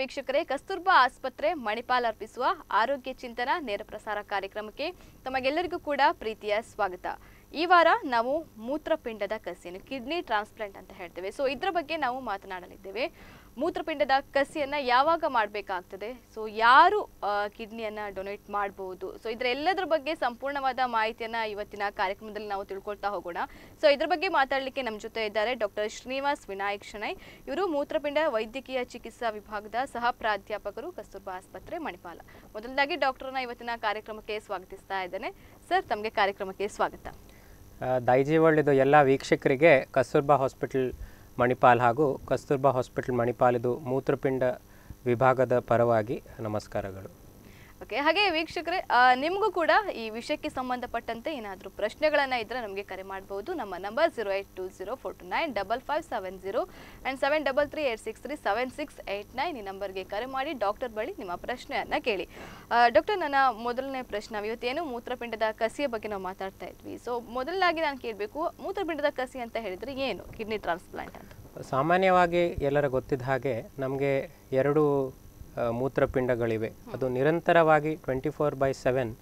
ವೀಕ್ಷಕರೇ ಕಸ್ತೂರ್ಬಾ ಆಸ್ಪತ್ರೆ ಮಣಿಪಾಲ್ ಅರ್ಪಿಸುವ ಆರೋಗ್ಯ ಚಿಂತನ ನೇರ ಪ್ರಸಾರ ಕಾರ್ಯಕ್ರಮಕ್ಕೆ ತಮಗೆಲ್ಲರಿಗೂ ಕೂಡ ಪ್ರೀತಿಯ ಸ್ವಾಗತ ಈ ವಾರ ನಾವು ಮೂತ್ರಪಿಂಡದ ಕಸಿನ ಕಿಡ್ನಿ ಟ್ರಾನ್ಸ್ಪ್ಲಾಂಟ್ ಅಂತ ಹೇಳ್ತೇವೆ ಸೊ ಇದ್ರ ಬಗ್ಗೆ ನಾವು ಮಾತನಾಡಲಿದ್ದೇವೆ ಮೂತ್ರಪಿಂಡದ ಕಸಿಯನ್ನ ಯಾವಾಗ ಮಾಡಬೇಕಾಗ್ತದೆ ಸೊ ಯಾರು ಕಿಡ್ನಿಯನ್ನ ಡೊನೇಟ್ ಮಾಡಬಹುದು ಸೊ ಇದರ ಎಲ್ಲದರ ಬಗ್ಗೆ ಸಂಪೂರ್ಣವಾದ ಮಾಹಿತಿಯನ್ನ ಇವತ್ತಿನ ಕಾರ್ಯಕ್ರಮದಲ್ಲಿ ನಾವು ತಿಳ್ಕೊಳ್ತಾ ಹೋಗೋಣ ಸೊ ಇದರ ಬಗ್ಗೆ ಮಾತಾಡಲಿಕ್ಕೆ ನಮ್ಮ ಜೊತೆ ಇದ್ದಾರೆ ಡಾಕ್ಟರ್ ಶ್ರೀನಿವಾಸ್ ವಿನಾಯಕ್ ಶಣೈ ಇವರು ಮೂತ್ರಪಿಂಡ ವೈದ್ಯಕೀಯ ಚಿಕಿತ್ಸಾ ವಿಭಾಗದ ಸಹ ಪ್ರಾಧ್ಯಾಪಕರು ಕಸ್ತೂರ್ಬಾ ಆಸ್ಪತ್ರೆ ಮಣಿಪಾಲ ಮೊದಲದಾಗಿ ಡಾಕ್ಟರ್ನ ಇವತ್ತಿನ ಕಾರ್ಯಕ್ರಮಕ್ಕೆ ಸ್ವಾಗತಿಸ್ತಾ ಇದ್ದೇನೆ ಸರ್ ತಮಗೆ ಕಾರ್ಯಕ್ರಮಕ್ಕೆ ಸ್ವಾಗತ ದೈಜಿ ವರ್ಲ್ಡ್ ಇದು ಎಲ್ಲ ವೀಕ್ಷಕರಿಗೆ ಕಸ್ತೂರ್ಬಾ ಹಾಸ್ಪಿಟಲ್ ಮಣಿಪಾಲ್ ಹಾಗೂ ಕಸ್ತೂರ್ಬಾ ಹಾಸ್ಪಿಟಲ್ ಮಣಿಪಾಲಿದು ಮೂತ್ರಪಿಂಡ ವಿಭಾಗದ ಪರವಾಗಿ ನಮಸ್ಕಾರಗಳು ಓಕೆ ಹಾಗೆ ವೀಕ್ಷಕರೇ ನಿಮಗೂ ಕೂಡ ಈ ವಿಷಯಕ್ಕೆ ಸಂಬಂಧಪಟ್ಟಂತೆ ಏನಾದರೂ ಪ್ರಶ್ನೆಗಳನ್ನು ಇದ್ದರೆ ನಮಗೆ ಕರೆ ಮಾಡಬಹುದು ನಮ್ಮ number zero eight two zero four two nine double five seven zero and seven double three eight six three seven six eight nine ಈ ನಂಬರ್ಗೆ ಕರೆ ಮಾಡಿ ಡಾಕ್ಟರ್ ಬಳಿ ನಿಮ್ಮ ಪ್ರಶ್ನೆಯನ್ನು ಕೇಳಿ ಡಾಕ್ಟರ್ ನನ್ನ ಮೊದಲನೇ ಪ್ರಶ್ನೆ ನಾವು ಇವತ್ತೇನು ಮೂತ್ರಪಿಂಡದ ಕಸಿಯ ಬಗ್ಗೆ ನಾವು ಮಾತಾಡ್ತಾ ಇದ್ವಿ ಸೊ ಮೊದಲಾಗಿ ನಾನು ಕೇಳಬೇಕು ಮೂತ್ರಪಿಂಡದ ಕಸಿ ಅಂತ ಹೇಳಿದರೆ ಏನು ಕಿಡ್ನಿ ಟ್ರಾನ್ಸ್ಪ್ಲಾಂಟ್ ಅಂತ ಸಾಮಾನ್ಯವಾಗಿ ಎಲ್ಲರ ಗೊತ್ತಿದ್ದ ಹಾಗೆ ನಮಗೆ ಎರಡು ಮೂತ್ರಪಿಂಡಗಳಿವೆ ಅದು ನಿರಂತರವಾಗಿ ಟ್ವೆಂಟಿ ಫೋರ್ ಬೈ ಸೆವೆನ್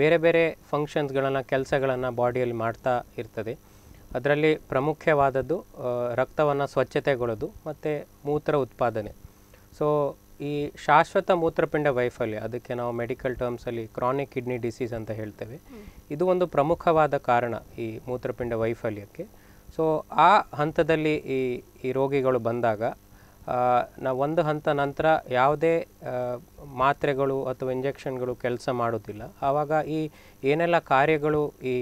ಬೇರೆ ಬೇರೆ ಫಂಕ್ಷನ್ಸ್ಗಳನ್ನು ಕೆಲಸಗಳನ್ನು ಬಾಡಿಯಲ್ಲಿ ಮಾಡ್ತಾ ಇರ್ತದೆ ಅದರಲ್ಲಿ ಪ್ರಮುಖವಾದದ್ದು ರಕ್ತವನ್ನು ಸ್ವಚ್ಛತೆಗೊಳ್ಳೋದು ಮತ್ತು ಮೂತ್ರ ಉತ್ಪಾದನೆ ಸೊ ಈ ಶಾಶ್ವತ ಮೂತ್ರಪಿಂಡ ವೈಫಲ್ಯ ಅದಕ್ಕೆ ನಾವು ಮೆಡಿಕಲ್ ಟರ್ಮ್ಸಲ್ಲಿ ಕ್ರಾನಿಕ್ ಕಿಡ್ನಿ ಡಿಸೀಸ್ ಅಂತ ಹೇಳ್ತೇವೆ ಇದು ಒಂದು ಪ್ರಮುಖವಾದ ಕಾರಣ ಈ ಮೂತ್ರಪಿಂಡ ವೈಫಲ್ಯಕ್ಕೆ ಸೊ ಆ ಹಂತದಲ್ಲಿ ಈ ಈ ರೋಗಿಗಳು ಬಂದಾಗ ನಾವು ಒಂದು ಹಂತ ನಂತರ ಯಾವುದೇ ಮಾತ್ರೆಗಳು ಅಥವಾ ಇಂಜೆಕ್ಷನ್ಗಳು ಕೆಲಸ ಮಾಡೋದಿಲ್ಲ ಆವಾಗ ಈ ಏನೆಲ್ಲ ಕಾರ್ಯಗಳು ಈ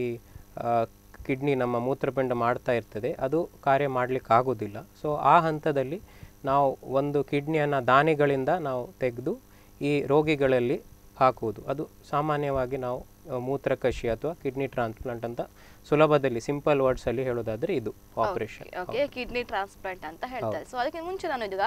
ಕಿಡ್ನಿ ನಮ್ಮ ಮೂತ್ರಪಿಂಡ ಮಾಡ್ತಾ ಇರ್ತದೆ ಅದು ಕಾರ್ಯ ಮಾಡಲಿಕ್ಕೆ ಆಗೋದಿಲ್ಲ ಸೊ ಆ ಹಂತದಲ್ಲಿ ನಾವು ಒಂದು ಕಿಡ್ನಿಯನ್ನು ದಾನಿಗಳಿಂದ ನಾವು ತೆಗೆದು ಈ ರೋಗಿಗಳಲ್ಲಿ ಹಾಕುವುದು ಅದು ಸಾಮಾನ್ಯವಾಗಿ ನಾವು ಮೂತ್ರಕಶಿ ಅಥವಾ ಕಿಡ್ನಿ ಟ್ರಾನ್ಸ್ಪ್ಲಾಂಟ್ ಅಂತ ಸುಲಭದಲ್ಲಿ ಸಿಂಪಲ್ ವರ್ಡ್ಸ್ ಅಲ್ಲಿ ಹೇಳೋದಾದ್ರೆ ಇದು ಆಪರೇಷನ್ ಓಕೆ ಕಿಡ್ನಿ ಟ್ರಾನ್ಸ್ಪ್ಲಾಂಟ್ ಅಂತ ಹೇಳ್ತಾರೆ ಸೊ ಅದಕ್ಕೆ ಮುಂಚೆ ನಾನು ಈಗ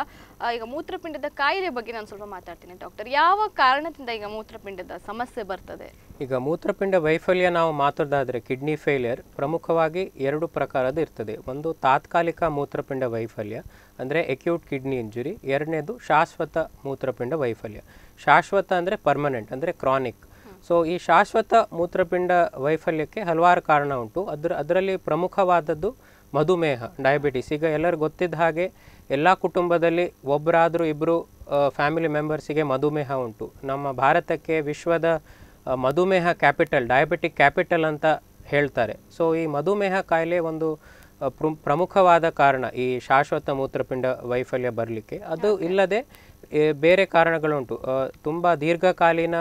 ಈಗ ಮೂತ್ರಪಿಂಡದ ಕಾಯಿಲೆ ಬಗ್ಗೆ ನಾನು ಸ್ವಲ್ಪ ಮಾತಾಡ್ತೀನಿ ಡಾಕ್ಟರ್ ಯಾವ ಕಾರಣದಿಂದ ಈಗ ಮೂತ್ರಪಿಂಡದ ಸಮಸ್ಯೆ ಬರ್ತದೆ ಈಗ ಮೂತ್ರಪಿಂಡ ವೈಫಲ್ಯ ನಾವು ಮಾತಾಡೋದಾದ್ರೆ ಕಿಡ್ನಿ ಫೇಲಿಯರ್ ಪ್ರಮುಖವಾಗಿ ಎರಡು ಪ್ರಕಾರದ ಇರ್ತದೆ ಒಂದು ತಾತ್ಕಾಲಿಕ ಮೂತ್ರಪಿಂಡ ವೈಫಲ್ಯ ಅಂದ್ರೆ ಎಕ್ಯೂಟ್ ಕಿಡ್ನಿ ಇಂಜುರಿ ಎರಡನೇದು ಶಾಶ್ವತ ಮೂತ್ರಪಿಂಡ ವೈಫಲ್ಯ ಶಾಶ್ವತ ಅಂದ್ರೆ ಪರ್ಮನೆಂಟ್ ಅಂದ್ರೆ ಕ್ರಾನಿಕ್ ಸೊ ಈ ಶಾಶ್ವತ ಮೂತ್ರಪಿಂಡ ವೈಫಲ್ಯಕ್ಕೆ ಹಲವಾರು ಕಾರಣ ಉಂಟು ಅದ್ರ ಅದರಲ್ಲಿ ಪ್ರಮುಖವಾದದ್ದು ಮಧುಮೇಹ ಡಯಾಬಿಟಿಸ್ ಈಗ ಎಲ್ಲರಿಗೂ ಗೊತ್ತಿದ್ದ ಹಾಗೆ ಎಲ್ಲ ಕುಟುಂಬದಲ್ಲಿ ಒಬ್ಬರಾದರೂ ಇಬ್ಬರು ಫ್ಯಾಮಿಲಿ ಮೆಂಬರ್ಸಿಗೆ ಮಧುಮೇಹ ಉಂಟು ನಮ್ಮ ಭಾರತಕ್ಕೆ ವಿಶ್ವದ ಮಧುಮೇಹ ಕ್ಯಾಪಿಟಲ್ ಡಯಾಬಿಟಿಕ್ ಕ್ಯಾಪಿಟಲ್ ಅಂತ ಹೇಳ್ತಾರೆ ಸೊ ಈ ಮಧುಮೇಹ ಕಾಯಿಲೆ ಒಂದು ಪ್ರಮುಖವಾದ ಕಾರಣ ಈ ಶಾಶ್ವತ ಮೂತ್ರಪಿಂಡ ವೈಫಲ್ಯ ಬರಲಿಕ್ಕೆ ಅದು ಇಲ್ಲದೆ ಬೇರೆ ಕಾರಣಗಳುಂಟು ತುಂಬ ದೀರ್ಘಕಾಲೀನ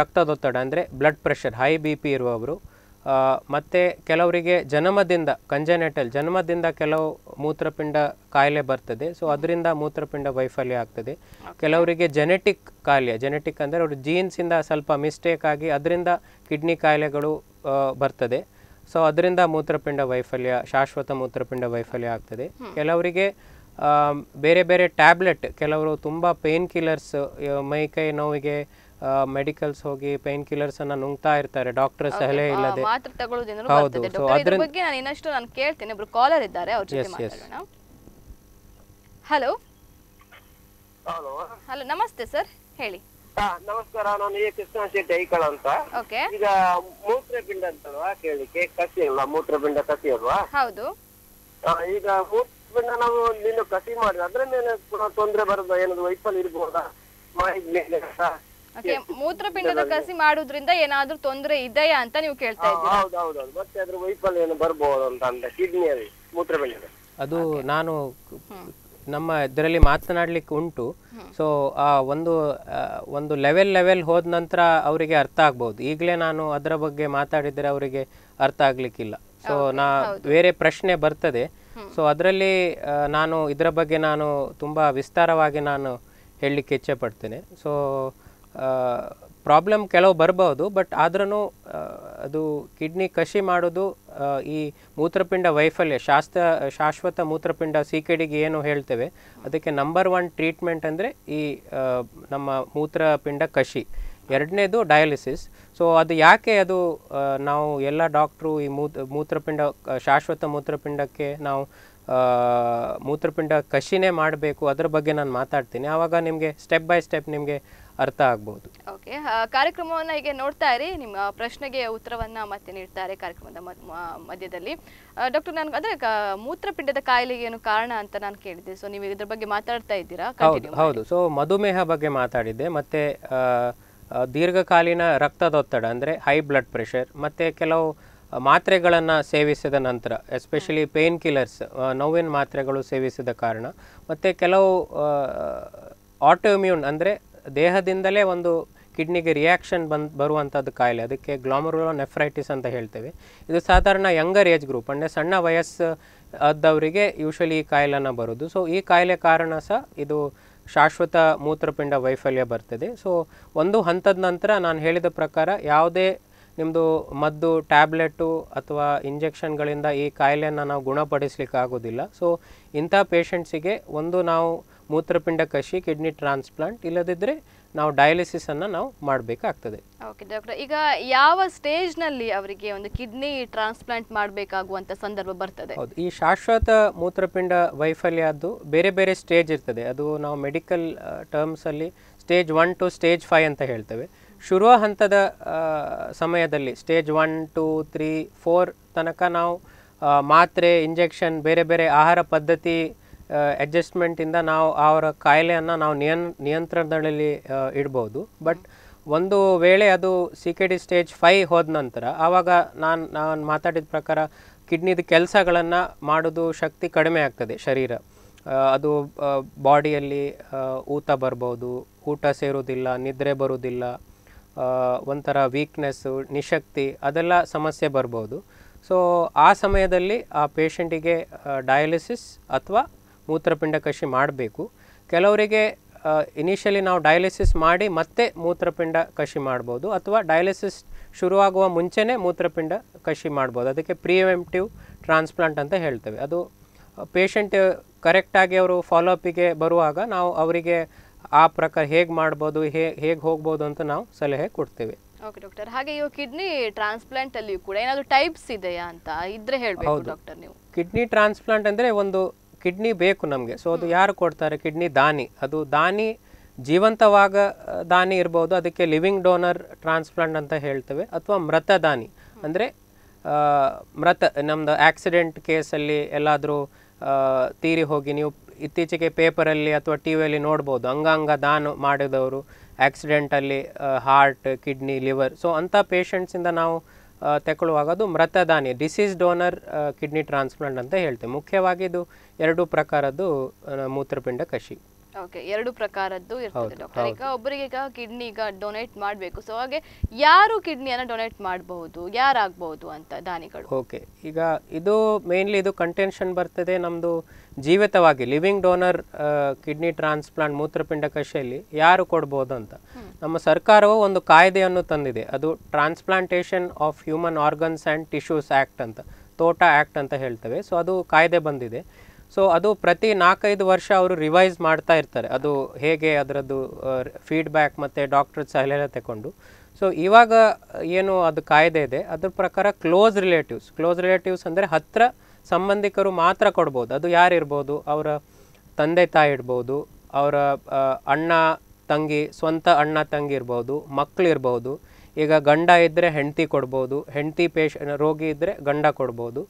ರಕ್ತದೊತ್ತಡ ಅಂದರೆ blood pressure high B P ಇರುವವರು ಮತ್ತು ಕೆಲವರಿಗೆ ಜನ್ಮದಿಂದ ಕಂಜನೆಟಲ್ ಜನ್ಮದಿಂದ ಕೆಲವು ಮೂತ್ರಪಿಂಡ ಕಾಯಿಲೆ ಬರ್ತದೆ ಸೊ ಅದರಿಂದ ಮೂತ್ರಪಿಂಡ ವೈಫಲ್ಯ ಆಗ್ತದೆ ಕೆಲವರಿಗೆ ಜೆನೆಟಿಕ್ ಕಾಯಿಲೆ ಜೆನೆಟಿಕ್ ಅಂದರೆ ಅವರು ಜೀನ್ಸಿಂದ ಸ್ವಲ್ಪ ಮಿಸ್ಟೇಕ್ ಆಗಿ ಅದರಿಂದ ಕಿಡ್ನಿ ಕಾಯಿಲೆಗಳು ಬರ್ತದೆ ಸೊ ಅದರಿಂದ ಮೂತ್ರಪಿಂಡ ವೈಫಲ್ಯ ಶಾಶ್ವತ ಮೂತ್ರಪಿಂಡ ವೈಫಲ್ಯ ಆಗ್ತದೆ ಕೆಲವರಿಗೆ ಬೇರೆ ಬೇರೆ ಟ್ಯಾಬ್ಲೆಟ್ ಕೆಲವರು ತುಂಬ ಪೇನ್ ಕಿಲ್ಲರ್ಸ್ ಮೈ ಕೈ ನೋವಿಗೆ ಮೆಡಿಕಲ್ಸ್ ಹೋಗಿ ಪೇನ್ ಕಿಲ್ಲರ್ಸ್ ಅನ್ನ ನುಂಗ್ತಾ ಇರ್ತಾರೆ ಡಾಕ್ಟರ್ ಸಲಹೆ ಇಲ್ಲದೆ ಮಾತ್ರ ಬರ್ತದೆ ಬಗ್ಗೆ ನಾನು ಇನ್ನಷ್ಟು ನಾನು ಕೇಳ್ತೇನೆ ಒಬ್ರು ಕಾಲರ್ ಇದ್ದಾರೆ ಅವ್ರ ಜೊತೆ ಮಾತಾಡೋಣ ಹಲೋ ಹಲೋ ನಮಸ್ತೆ ಸರ್ ಹೇಳಿ ನಮಸ್ಕಾರ ನಾನು ಎ ಕೃಷ್ಣ ಶೆಟ್ಟಿ ಐಕಳ ಅಂತ ಈಗ ಮೂತ್ರಪಿಂಡ ಅಂತಲ್ವಾ ಕೇಳಿಕ್ಕೆ ಕಸಿ ಅಲ್ವಾ ಮೂತ್ರಪಿಂಡ ಕಸಿ ಅಲ್ವಾ ಹೌದು ಈಗ ಮೂತ್ರಪಿಂಡ ನಾವು ನೀನು ಕಸಿ ಮಾಡಿದ್ರೆ ಅದ್ರ ಮೇಲೆ ಕೂಡ ತೊಂದರೆ ಬರೋದ ಏನಾದ್ರು ವೈಫಲ್ ಇರ್ಬೋದಾ ಮಾಹಿತಿ ಮೂತ್ರಪಿಂಡದ ಕಸಿ ಮಾಡುದ್ರಿಂದ ಏನಾದ್ರೂ ತೊಂದರೆ ಇದೆಯಾ ಅಂತ ನೀವು ಕೇಳ್ತಾ ಇದ್ದೀರಾ ಮತ್ತೆ ಏನು ಅಂತ ಅದು ನಾನು ನಮ್ಮ ಇದರಲ್ಲಿ ಮಾತನಾಡ್ಲಿಕ್ಕೆ ಉಂಟು ಸೊ ಆ ಒಂದು ಒಂದು ಲೆವೆಲ್ ಲೆವೆಲ್ ಹೋದ ನಂತರ ಅವರಿಗೆ ಅರ್ಥ ಆಗ್ಬೋದು ಈಗಲೇ ನಾನು ಅದರ ಬಗ್ಗೆ ಮಾತಾಡಿದರೆ ಅವರಿಗೆ ಅರ್ಥ ಆಗ್ಲಿಕ್ಕಿಲ್ಲ ಸೊ ನಾ ಬೇರೆ ಪ್ರಶ್ನೆ ಬರ್ತದೆ ಸೊ ಅದರಲ್ಲಿ ನಾನು ಇದರ ಬಗ್ಗೆ ನಾನು ತುಂಬ ವಿಸ್ತಾರವಾಗಿ ನಾನು ಹೇಳಲಿಕ್ಕೆ ಇಚ್ಛೆ ಪಡ್ತೇನೆ ಸೊ ಪ್ರಾಬ್ಲಮ್ ಕೆಲವು ಬರಬಹುದು ಬಟ್ ಆದ್ರೂ ಅದು ಕಿಡ್ನಿ ಕಸಿ ಮಾಡೋದು ಈ ಮೂತ್ರಪಿಂಡ ವೈಫಲ್ಯ ಶಾಸ್ತ ಶಾಶ್ವತ ಮೂತ್ರಪಿಂಡ ಸಿ ಡಿಗೆ ಏನು ಹೇಳ್ತೇವೆ ಅದಕ್ಕೆ ನಂಬರ್ ಒನ್ ಟ್ರೀಟ್ಮೆಂಟ್ ಅಂದರೆ ಈ ನಮ್ಮ ಮೂತ್ರಪಿಂಡ ಕಸಿ ಎರಡನೇದು ಡಯಾಲಿಸಿಸ್ ಸೊ ಅದು ಯಾಕೆ ಅದು ನಾವು ಎಲ್ಲ ಡಾಕ್ಟ್ರು ಈ ಮೂತ್ರಪಿಂಡ ಶಾಶ್ವತ ಮೂತ್ರಪಿಂಡಕ್ಕೆ ನಾವು ಮೂತ್ರಪಿಂಡ ಕಸಿನೇ ಮಾಡಬೇಕು ಅದರ ಬಗ್ಗೆ ನಾನು ಮಾತಾಡ್ತೀನಿ ಆವಾಗ ನಿಮಗೆ ಸ್ಟೆಪ್ ಬೈ ಸ್ಟೆಪ್ ನಿಮಗೆ ಅರ್ಥ ಆಗ್ಬೋದು ಓಕೆ ಕಾರ್ಯಕ್ರಮವನ್ನು ಹೀಗೆ ನೋಡ್ತಾ ಇರಿ ನಿಮ್ಮ ಪ್ರಶ್ನೆಗೆ ಉತ್ತರವನ್ನ ಮತ್ತೆ ನೀಡ್ತಾರೆ ಕಾರ್ಯಕ್ರಮದ ಮಧ್ಯದಲ್ಲಿ ಡಾಕ್ಟರ್ ನನ್ಗೆ ಅಂದ್ರೆ ಮೂತ್ರಪಿಂಡದ ಕಾಯಿಲೆಗೆ ಏನು ಕಾರಣ ಅಂತ ನಾನು ಕೇಳಿದೆ ಸೊ ನೀವು ಇದ್ರ ಬಗ್ಗೆ ಮಾತಾಡ್ತಾ ಇದ್ದೀರಾ ಹೌದು ಹೌದು ಸೊ ಮಧುಮೇಹ ಬಗ್ಗೆ ಮಾತಾಡಿದ್ದೆ ಮತ್ತೆ ದೀರ್ಘಕಾಲೀನ ರಕ್ತದೊತ್ತಡ ಅಂದ್ರೆ ಹೈ ಬ್ಲಡ್ ಪ್ರೆಷರ್ ಮತ್ತೆ ಕೆಲವು ಮಾತ್ರೆಗಳನ್ನು ಸೇವಿಸಿದ ನಂತರ ಎಸ್ಪೆಷಲಿ ಪೇನ್ ಕಿಲ್ಲರ್ಸ್ ನೋವಿನ ಮಾತ್ರೆಗಳು ಸೇವಿಸಿದ ಕಾರಣ ಮತ್ತೆ ಕೆಲವು ಆಟೋಮ್ಯೂನ್ ಅಂದರೆ ದೇಹದಿಂದಲೇ ಒಂದು ಕಿಡ್ನಿಗೆ ರಿಯಾಕ್ಷನ್ ಬಂದು ಬರುವಂಥದ್ದು ಕಾಯಿಲೆ ಅದಕ್ಕೆ ಗ್ಲಾಮರುಲೋ ನೆಫ್ರೈಟಿಸ್ ಅಂತ ಹೇಳ್ತೇವೆ ಇದು ಸಾಧಾರಣ ಯಂಗರ್ ಏಜ್ ಗ್ರೂಪ್ ಅಂದರೆ ಸಣ್ಣ ವಯಸ್ಸು ಆದವರಿಗೆ ಯೂಶಲಿ ಈ ಕಾಯಿಲೆನ ಬರೋದು ಸೊ ಈ ಕಾಯಿಲೆ ಕಾರಣ ಸಹ ಇದು ಶಾಶ್ವತ ಮೂತ್ರಪಿಂಡ ವೈಫಲ್ಯ ಬರ್ತದೆ ಸೊ ಒಂದು ಹಂತದ ನಂತರ ನಾನು ಹೇಳಿದ ಪ್ರಕಾರ ಯಾವುದೇ ನಿಮ್ಮದು ಮದ್ದು ಟ್ಯಾಬ್ಲೆಟ್ಟು ಅಥವಾ ಇಂಜೆಕ್ಷನ್ಗಳಿಂದ ಈ ಕಾಯಿಲೆಯನ್ನು ನಾವು ಗುಣಪಡಿಸಲಿಕ್ಕೆ ಆಗೋದಿಲ್ಲ ಸೊ ಇಂಥ ಪೇಷಂಟ್ಸಿಗೆ ಒಂದು ನಾವು ಮೂತ್ರಪಿಂಡ ಕಸಿ ಕಿಡ್ನಿ ಟ್ರಾನ್ಸ್ಪ್ಲಾಂಟ್ ಇಲ್ಲದಿದ್ದರೆ ನಾವು ಡಯಾಲಿಸಿಸ್ ಅನ್ನು ನಾವು ಮಾಡಬೇಕಾಗ್ತದೆ ಓಕೆ ಡಾಕ್ಟರ್ ಈಗ ಯಾವ ಸ್ಟೇಜ್ನಲ್ಲಿ ಅವರಿಗೆ ಒಂದು ಕಿಡ್ನಿ ಟ್ರಾನ್ಸ್ಪ್ಲಾಂಟ್ ಮಾಡಬೇಕಾಗುವಂಥ ಸಂದರ್ಭ ಬರ್ತದೆ ಹೌದು ಈ ಶಾಶ್ವತ ಮೂತ್ರಪಿಂಡ ವೈಫಲ್ಯ ಅದು ಬೇರೆ ಬೇರೆ ಸ್ಟೇಜ್ ಇರ್ತದೆ ಅದು ನಾವು ಮೆಡಿಕಲ್ ಟರ್ಮ್ಸಲ್ಲಿ stage one to stage five ಅಂತ ಹೇಳ್ತೇವೆ ಶುರುವ ಹಂತದ ಸಮಯದಲ್ಲಿ stage one two three four ತನಕ ನಾವು ಮಾತ್ರೆ ಇಂಜೆಕ್ಷನ್ ಬೇರೆ ಬೇರೆ ಆಹಾರ ಪದ್ಧತಿ ಅಡ್ಜಸ್ಟ್ಮೆಂಟಿಂದ ನಾವು ಅವರ ಕಾಯಿಲೆಯನ್ನು ನಾವು ನಿಯನ್ ನಿಯಂತ್ರಣದಲ್ಲಿ ಇಡ್ಬೋದು ಬಟ್ ಒಂದು ವೇಳೆ ಅದು C K D stage five ಹೋದ ನಂತರ ಆವಾಗ ನಾನು ನಾನು ಮಾತಾಡಿದ ಪ್ರಕಾರ ಕಿಡ್ನಿದ ಕೆಲಸಗಳನ್ನು ಮಾಡೋದು ಶಕ್ತಿ ಕಡಿಮೆ ಆಗ್ತದೆ ಶರೀರ ಅದು ಬಾಡಿಯಲ್ಲಿ ಊತ ಬರ್ಬೋದು ಊಟ ಸೇರೋದಿಲ್ಲ ನಿದ್ರೆ ಬರೋದಿಲ್ಲ ಒಂಥರ ವೀಕ್ನೆಸ್ಸು ನಿಶಕ್ತಿ ಅದೆಲ್ಲ ಸಮಸ್ಯೆ ಬರ್ಬೋದು ಸೊ ಆ ಸಮಯದಲ್ಲಿ ಆ ಪೇಷಂಟಿಗೆ ಡಯಾಲಿಸಿಸ್ ಅಥವಾ ಮೂತ್ರಪಿಂಡ ಕಷಿ ಮಾಡಬೇಕು ಕೆಲವರಿಗೆ ಇನಿಷಿಯಲಿ ನಾವು ಡಯಾಲಿಸಿಸ್ ಮಾಡಿ ಮತ್ತೆ ಮೂತ್ರಪಿಂಡ ಕಷಿ ಮಾಡ್ಬೋದು ಅಥವಾ ಡಯಾಲಿಸಿಸ್ ಶುರುವಾಗುವ ಮುಂಚೆನೇ ಮೂತ್ರಪಿಂಡ ಕಷಿ ಮಾಡ್ಬೋದು ಅದಕ್ಕೆ ಪ್ರಿವೆಂಟಿವ್ ಟ್ರಾನ್ಸ್ಪ್ಲಾಂಟ್ ಅಂತ ಹೇಳ್ತೇವೆ ಅದು ಪೇಷಂಟ್ ಕರೆಕ್ಟಾಗಿ ಅವರು ಫಾಲೋಅಪಿಗೆ ಬರುವಾಗ ನಾವು ಅವರಿಗೆ ಆ ಪ್ರಕಾರ ಹೇಗೆ ಮಾಡ್ಬೋದು ಹೇಗೆ ಹೇಗೆ ಹೋಗ್ಬೋದು ಅಂತ ನಾವು ಸಲಹೆ ಕೊಡ್ತೇವೆ ಓಕೆ ಡಾಕ್ಟರ್ ಹಾಗೆ ಇವು ಕಿಡ್ನಿ ಟ್ರಾನ್ಸ್ಪ್ಲಾಂಟ್ ಕೂಡ ಏನಾದರೂ ಟೈಪ್ಸ್ ಇದೆಯಾ ಅಂತ ಇದ್ರೆ ಹೇಳ್ಬೋದು ಡಾಕ್ಟರ್ ನೀವು ಕಿಡ್ನಿ ಟ್ರಾನ್ಸ್ಪ್ಲಾಂಟ್ ಅಂದರೆ ಒಂದು ಕಿಡ್ನಿ ಬೇಕು ನಮಗೆ ಸೊ ಅದು ಯಾರು ಕೊಡ್ತಾರೆ ಕಿಡ್ನಿ ದಾನಿ ಅದು ದಾನಿ ಜೀವಂತವಾಗ ದಾನಿ ಇರ್ಬೋದು ಅದಕ್ಕೆ ಲಿವಿಂಗ್ ಡೋನರ್ ಟ್ರಾನ್ಸ್ಪ್ಲಾಂಟ್ ಅಂತ ಹೇಳ್ತೇವೆ ಅಥವಾ ಮೃತ ದಾನಿ ಅಂದರೆ ಮೃತ ನಮ್ಮದು ಆಕ್ಸಿಡೆಂಟ್ ಕೇಸಲ್ಲಿ ಎಲ್ಲಾದರೂ ತೀರಿ ಹೋಗಿ ನೀವು ಇತ್ತೀಚೆಗೆ ಪೇಪರಲ್ಲಿ ಅಥವಾ ಟಿ ವಿಯಲ್ಲಿ ನೋಡ್ಬೋದು ಅಂಗಾಂಗ ದಾನ ಮಾಡಿದವರು ಆ್ಯಕ್ಸಿಡೆಂಟಲ್ಲಿ ಹಾರ್ಟ್ ಕಿಡ್ನಿ ಲಿವರ್ ಸೊ ಅಂಥ ಪೇಷಂಟ್ಸಿಂದ ನಾವು ತಗೊಳ್ಳುವಾಗ ಅದು ಮೃತದಾನಿ ಡಿಸೀಸ್ ಡೋನರ್ ಕಿಡ್ನಿ ಟ್ರಾನ್ಸ್ಪ್ಲಾಂಟ್ ಅಂತ ಹೇಳ್ತೇವೆ ಮುಖ್ಯವಾಗಿ ಇದು ಎರಡು ಪ್ರಕಾರದ್ದು ಮೂತ್ರಪಿಂಡ ಕಷಿ ಓಕೆ ಎರಡು ಪ್ರಕಾರದ್ದು ಇರ್ತದೆ ಡಾಕ್ಟರ್ ಈಗ ಒಬ್ಬರಿಗೆ ಈಗ ಕಿಡ್ನಿ ಈಗ ಡೊನೇಟ್ ಮಾಡಬೇಕು ಸೊ ಹಾಗೆ ಯಾರು ಕಿಡ್ನಿಯನ್ನು ಡೊನೇಟ್ ಮಾಡಬಹುದು ಯಾರಾಗಬಹುದು ಅಂತ ದಾನಿಗಳು ಓಕೆ ಈಗ ಇದು ಮೇನ್ಲಿ ಇದು ಕಂಟೆನ್ಷನ್ ಬರ್ತದೆ ನಮ್ಮದು ಜೀವಿತವಾಗಿ ಲಿವಿಂಗ್ ಡೋನರ್ ಕಿಡ್ನಿ ಟ್ರಾನ್ಸ್ಪ್ಲಾಂಟ್ ಮೂತ್ರಪಿಂಡ ಕಷೆಯಲ್ಲಿ ಯಾರು ಕೊಡ್ಬೋದು ಅಂತ ನಮ್ಮ ಸರ್ಕಾರವು ಒಂದು ಕಾಯ್ದೆಯನ್ನು ತಂದಿದೆ ಅದು transplantation of human organs and tissues act ಅಂತ ತೋಟ ಆ್ಯಕ್ಟ್ ಅಂತ ಹೇಳ್ತೇವೆ ಸೊ ಅದು ಕಾಯ್ದೆ ಬಂದಿದೆ ಸೊ ಅದು ಪ್ರತಿ ನಾಲ್ಕೈದು ವರ್ಷ ಅವರು ರಿವೈಸ್ ಮಾಡ್ತಾ ಇರ್ತಾರೆ ಅದು ಹೇಗೆ ಅದರದ್ದು ಫೀಡ್ಬ್ಯಾಕ್ ಮತ್ತು ಡಾಕ್ಟ್ರ್ ಸಲಹೆ ತಗೊಂಡು ಸೊ ಇವಾಗ ಏನು ಅದು ಕಾಯ್ದೆ ಇದೆ ಅದ್ರ ಪ್ರಕಾರ ಕ್ಲೋಸ್ ರಿಲೇಟಿವ್ಸ್ ಕ್ಲೋಸ್ ರಿಲೇಟಿವ್ಸ್ ಅಂದರೆ ಹತ್ತಿರ ಸಂಬಂಧಿಕರು ಮಾತ್ರ ಕೊಡ್ಬೋದು ಅದು ಯಾರಿರ್ಬೋದು ಅವರ ತಂದೆ ತಾಯಿ ಇರ್ಬೋದು ಅವರ ಅಣ್ಣ ತಂಗಿ ಸ್ವಂತ ಅಣ್ಣ ತಂಗಿ ಇರ್ಬೋದು ಇರ್ಬೋದು ಈಗ ಗಂಡ ಇದ್ದರೆ ಹೆಂಡತಿ ಕೊಡ್ಬೋದು ಹೆಂಡತಿ ಪೇಶ ರೋಗಿ ಇದ್ದರೆ ಗಂಡ ಕೊಡ್ಬೋದು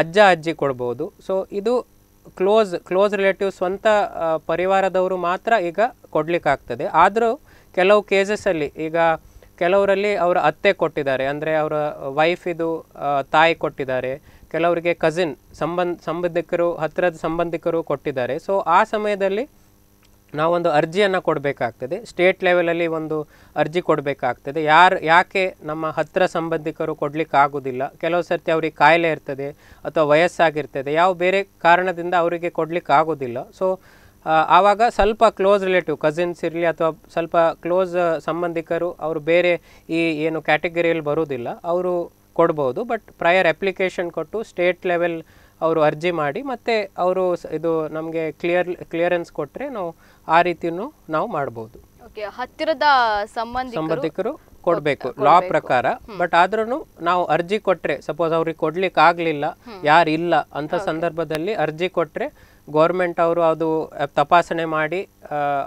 ಅಜ್ಜ ಅಜ್ಜಿ ಕೊಡ್ಬೋದು ಸೊ ಇದು ಕ್ಲೋಸ್ ಕ್ಲೋಸ್ ರಿಲೇಟಿವ್ ಸ್ವಂತ ಪರಿವಾರದವರು ಮಾತ್ರ ಈಗ ಕೊಡಲಿಕ್ಕಾಗ್ತದೆ ಆದರೂ ಕೆಲವು ಕೇಸಸ್ಸಲ್ಲಿ ಈಗ ಕೆಲವರಲ್ಲಿ ಅವರ ಅತ್ತೆ ಕೊಟ್ಟಿದ್ದಾರೆ ಅಂದರೆ ಅವರ ವೈಫ್ ಇದು ತಾಯಿ ಕೊಟ್ಟಿದ್ದಾರೆ ಕೆಲವರಿಗೆ ಕಸಿನ್ ಸಂಬಂಧ ಸಂಬಂಧಿಕರು ಹತ್ತಿರದ ಸಂಬಂಧಿಕರು ಕೊಟ್ಟಿದ್ದಾರೆ ಸೊ ಆ ಸಮಯದಲ್ಲಿ ನಾವೊಂದು ಅರ್ಜಿಯನ್ನು ಕೊಡಬೇಕಾಗ್ತದೆ ಸ್ಟೇಟ್ ಲೆವೆಲಲ್ಲಿ ಒಂದು ಅರ್ಜಿ ಕೊಡಬೇಕಾಗ್ತದೆ ಯಾರು ಯಾಕೆ ನಮ್ಮ ಹತ್ತಿರ ಸಂಬಂಧಿಕರು ಆಗೋದಿಲ್ಲ ಕೆಲವು ಸರ್ತಿ ಅವ್ರಿಗೆ ಕಾಯಿಲೆ ಇರ್ತದೆ ಅಥವಾ ವಯಸ್ಸಾಗಿರ್ತದೆ ಯಾವ ಬೇರೆ ಕಾರಣದಿಂದ ಅವರಿಗೆ ಆಗೋದಿಲ್ಲ ಸೊ ಆವಾಗ ಸ್ವಲ್ಪ ಕ್ಲೋಸ್ ರಿಲೇಟಿವ್ ಕಸಿನ್ಸ್ ಇರಲಿ ಅಥವಾ ಸ್ವಲ್ಪ ಕ್ಲೋಸ್ ಸಂಬಂಧಿಕರು ಅವರು ಬೇರೆ ಈ ಏನು ಕ್ಯಾಟಗರಿಯಲ್ಲಿ ಬರೋದಿಲ್ಲ ಅವರು ಕೊಡ್ಬೋದು ಬಟ್ ಪ್ರಯರ್ ಅಪ್ಲಿಕೇಶನ್ ಕೊಟ್ಟು ಸ್ಟೇಟ್ ಲೆವೆಲ್ ಅವರು ಅರ್ಜಿ ಮಾಡಿ ಮತ್ತೆ ಅವರು ಇದು ನಮಗೆ ಕ್ಲಿಯರ್ ಕ್ಲಿಯರೆನ್ಸ್ ಕೊಟ್ಟರೆ ನಾವು ಆ ರೀತಿಯೂ ನಾವು ಮಾಡ್ಬೋದು ಹತ್ತಿರದ ಸಂಬಂಧಿಕರು ಕೊಡಬೇಕು ಲಾ ಪ್ರಕಾರ ಬಟ್ ಆದ್ರೂ ನಾವು ಅರ್ಜಿ ಕೊಟ್ಟರೆ ಸಪೋಸ್ ಅವ್ರಿಗೆ ಕೊಡ್ಲಿಕ್ಕೆ ಆಗಲಿಲ್ಲ ಯಾರು ಇಲ್ಲ ಅಂತ ಸಂದರ್ಭದಲ್ಲಿ ಅರ್ಜಿ ಕೊಟ್ಟರೆ ಗೌರ್ಮೆಂಟ್ ಅವರು ಅದು ತಪಾಸಣೆ ಮಾಡಿ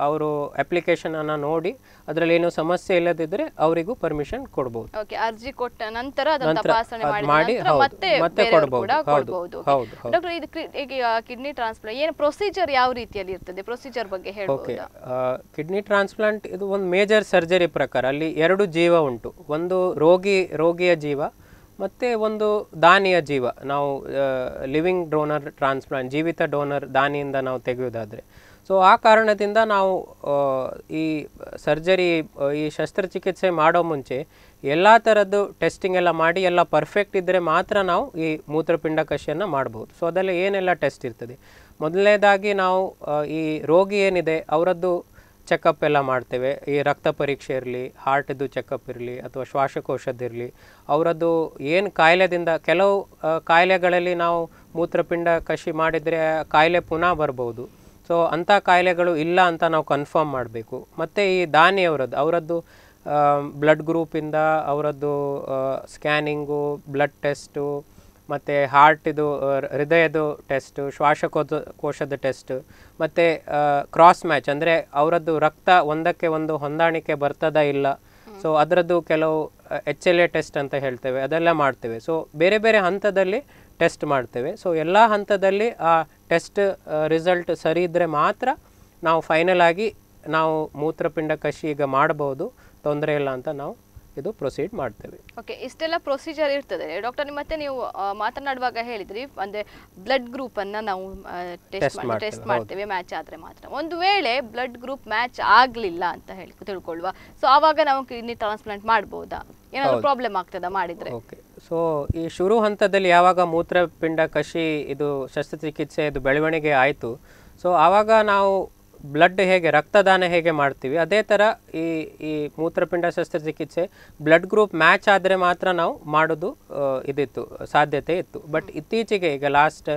ಅವರು ಅಪ್ಲಿಕೇಶನ್ ಅನ್ನ ನೋಡಿ ಅದರಲ್ಲಿ ಏನೋ ಸಮಸ್ಯೆ ಇಲ್ಲದಿದ್ದರೆ ಅವರಿಗೂ ಪರ್ಮಿಷನ್ ಕೊಡಬಹುದು ಅರ್ಜಿ ಕೊಟ್ಟ ನಂತರ ಮಾಡಿ ಮತ್ತೆ ಮತ್ತೆ ಕೊಡಬಹುದು ಹೌದು ಡಾಕ್ಟರ್ ಇದು ಕಿಡ್ನಿ ಟ್ರಾನ್ಸ್ಪ್ಲಾಂಟ್ ಏನು ಪ್ರೊಸೀಜರ್ ಯಾವ ರೀತಿಯಲ್ಲಿ ಇರ್ತದೆ ಪ್ರೊಸೀಜರ್ ಬಗ್ಗೆ ಹೇಳಿ ಕಿಡ್ನಿ ಟ್ರಾನ್ಸ್ಪ್ಲಾಂಟ್ ಇದು ಒಂದು ಮೇಜರ್ ಸರ್ಜರಿ ಪ್ರಕಾರ ಅಲ್ಲಿ ಎರಡು ಜೀವ ಉಂಟು ಒಂದು ರೋಗಿ ರೋಗಿಯ ಜೀವ ಮತ್ತು ಒಂದು ದಾನಿಯ ಜೀವ ನಾವು ಲಿವಿಂಗ್ ಡೋನರ್ ಟ್ರಾನ್ಸ್ಪ್ಲಾಂಟ್ ಜೀವಿತ ಡೋನರ್ ದಾನಿಯಿಂದ ನಾವು ತೆಗೆಯೋದಾದರೆ ಸೊ ಆ ಕಾರಣದಿಂದ ನಾವು ಈ ಸರ್ಜರಿ ಈ ಶಸ್ತ್ರಚಿಕಿತ್ಸೆ ಮಾಡೋ ಮುಂಚೆ ಎಲ್ಲ ಥರದ್ದು ಟೆಸ್ಟಿಂಗ್ ಎಲ್ಲ ಮಾಡಿ ಎಲ್ಲ ಪರ್ಫೆಕ್ಟ್ ಇದ್ದರೆ ಮಾತ್ರ ನಾವು ಈ ಮೂತ್ರಪಿಂಡ ಕಷಿಯನ್ನು ಮಾಡ್ಬೋದು ಸೊ ಅದರಲ್ಲಿ ಏನೆಲ್ಲ ಟೆಸ್ಟ್ ಇರ್ತದೆ ಮೊದಲನೇದಾಗಿ ನಾವು ಈ ರೋಗಿ ಏನಿದೆ ಅವರದ್ದು ಚೆಕಪ್ ಎಲ್ಲ ಮಾಡ್ತೇವೆ ಈ ರಕ್ತ ಪರೀಕ್ಷೆ ಇರಲಿ ಹಾರ್ಟ್ದು ಚೆಕಪ್ ಇರಲಿ ಅಥವಾ ಶ್ವಾಸಕೋಶದಿರಲಿ ಅವರದ್ದು ಏನು ಕಾಯಿಲೆದಿಂದ ಕೆಲವು ಕಾಯಿಲೆಗಳಲ್ಲಿ ನಾವು ಮೂತ್ರಪಿಂಡ ಕಸಿ ಮಾಡಿದರೆ ಕಾಯಿಲೆ ಪುನಃ ಬರ್ಬೋದು ಸೊ ಅಂಥ ಕಾಯಿಲೆಗಳು ಇಲ್ಲ ಅಂತ ನಾವು ಕನ್ಫರ್ಮ್ ಮಾಡಬೇಕು ಮತ್ತು ಈ ದಾನಿಯವರದ್ದು ಅವರದ್ದು ಬ್ಲಡ್ ಗ್ರೂಪಿಂದ ಅವರದ್ದು ಸ್ಕ್ಯಾನಿಂಗು ಬ್ಲಡ್ ಟೆಸ್ಟು ಮತ್ತು ಹಾರ್ಟಿದು ಹೃದಯದು ಟೆಸ್ಟು ಶ್ವಾಸಕೋಶ ಕೋಶದ ಟೆಸ್ಟ್ ಮತ್ತು ಕ್ರಾಸ್ ಮ್ಯಾಚ್ ಅಂದರೆ ಅವರದ್ದು ರಕ್ತ ಒಂದಕ್ಕೆ ಒಂದು ಹೊಂದಾಣಿಕೆ ಬರ್ತದ ಇಲ್ಲ ಸೊ ಅದರದ್ದು ಕೆಲವು ಎಚ್ ಎಲ್ ಎ ಟೆಸ್ಟ್ ಅಂತ ಹೇಳ್ತೇವೆ ಅದೆಲ್ಲ ಮಾಡ್ತೇವೆ ಸೊ ಬೇರೆ ಬೇರೆ ಹಂತದಲ್ಲಿ ಟೆಸ್ಟ್ ಮಾಡ್ತೇವೆ ಸೊ ಎಲ್ಲ ಹಂತದಲ್ಲಿ ಆ ಟೆಸ್ಟ್ ರಿಸಲ್ಟ್ ಸರಿ ಇದ್ದರೆ ಮಾತ್ರ ನಾವು ಫೈನಲ್ ಆಗಿ ನಾವು ಮೂತ್ರಪಿಂಡ ಕಷಿ ಈಗ ಮಾಡ್ಬೋದು ತೊಂದರೆ ಇಲ್ಲ ಅಂತ ನಾವು ಇದು ಪ್ರೊಸೀಡ್ ಮಾಡ್ತೇವೆ ಓಕೆ ಇಷ್ಟೆಲ್ಲ ಪ್ರೊಸೀಜರ್ ಇರ್ತದೆ ಡಾಕ್ಟರ್ ಮತ್ತೆ ನೀವು ಮಾತನಾಡುವಾಗ ಹೇಳಿದ್ರಿ ಅಂದ್ರೆ ಬ್ಲಡ್ ಅನ್ನ ನಾವು ಟೆಸ್ಟ್ ಟೆಸ್ಟ್ ಮಾಡ್ತೇವೆ ಮ್ಯಾಚ್ ಆದ್ರೆ ಮಾತ್ರ ಒಂದು ವೇಳೆ ಬ್ಲಡ್ ಗ್ರೂಪ್ ಮ್ಯಾಚ್ ಆಗ್ಲಿಲ್ಲ ಅಂತ ಹೇಳಿ ತಿಳ್ಕೊಳ್ಳುವ ಸೊ ಆವಾಗ ನಾವು ಕಿಡ್ನಿ ಟ್ರಾನ್ಸ್ಪ್ಲಾಂಟ್ ಮಾಡ್ಬೋದಾ ಏನಾದ್ರು ಪ್ರಾಬ್ಲಮ್ ಆಗ್ತದ ಮಾಡಿದ್ರೆ ಸೊ ಈ ಶುರು ಹಂತದಲ್ಲಿ ಯಾವಾಗ ಮೂತ್ರಪಿಂಡ ಕಸಿ ಇದು ಶಸ್ತ್ರಚಿಕಿತ್ಸೆ ಇದು ಬೆಳವಣಿಗೆ ಆಯಿತು ಸೊ ಆವಾಗ ನಾವು ಬ್ಲಡ್ ಹೇಗೆ ರಕ್ತದಾನ ಹೇಗೆ ಮಾಡ್ತೀವಿ ಅದೇ ಥರ ಈ ಈ ಮೂತ್ರಪಿಂಡ ಶಸ್ತ್ರಚಿಕಿತ್ಸೆ ಬ್ಲಡ್ ಗ್ರೂಪ್ ಮ್ಯಾಚ್ ಆದರೆ ಮಾತ್ರ ನಾವು ಮಾಡೋದು ಇದಿತ್ತು ಸಾಧ್ಯತೆ ಇತ್ತು ಬಟ್ ಇತ್ತೀಚೆಗೆ ಈಗ ಲಾಸ್ಟ್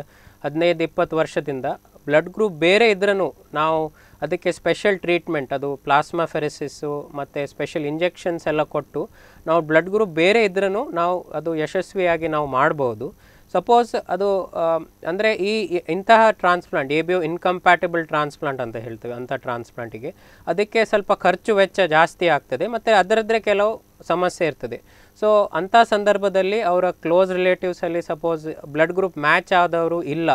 ಹದಿನೈದು ಇಪ್ಪತ್ತು ವರ್ಷದಿಂದ ಬ್ಲಡ್ ಗ್ರೂಪ್ ಬೇರೆ ಇದ್ರೂ ನಾವು ಅದಕ್ಕೆ ಸ್ಪೆಷಲ್ ಟ್ರೀಟ್ಮೆಂಟ್ ಅದು ಪ್ಲಾಸ್ಮಾ ಫೆರೆಸಿಸ್ಸು ಮತ್ತು ಸ್ಪೆಷಲ್ ಇಂಜೆಕ್ಷನ್ಸ್ ಎಲ್ಲ ಕೊಟ್ಟು ನಾವು ಬ್ಲಡ್ ಗ್ರೂಪ್ ಬೇರೆ ಇದ್ರೂ ನಾವು ಅದು ಯಶಸ್ವಿಯಾಗಿ ನಾವು ಮಾಡ್ಬೋದು ಸಪೋಸ್ ಅದು ಅಂದರೆ ಈ ಇಂತಹ transplant A B incompatible transplant ಅಂತ ಹೇಳ್ತೇವೆ ಅಂಥ ಟ್ರಾನ್ಸ್ಪ್ಲಾಂಟಿಗೆ ಅದಕ್ಕೆ ಸ್ವಲ್ಪ ಖರ್ಚು ವೆಚ್ಚ ಜಾಸ್ತಿ ಆಗ್ತದೆ ಮತ್ತು ಅದರದ್ದೇ ಕೆಲವು ಸಮಸ್ಯೆ ಇರ್ತದೆ ಸೊ ಅಂಥ ಸಂದರ್ಭದಲ್ಲಿ ಅವರ ಕ್ಲೋಸ್ ರಿಲೇಟಿವ್ಸಲ್ಲಿ ಸಪೋಸ್ ಬ್ಲಡ್ ಗ್ರೂಪ್ ಮ್ಯಾಚ್ ಆದವರು ಇಲ್ಲ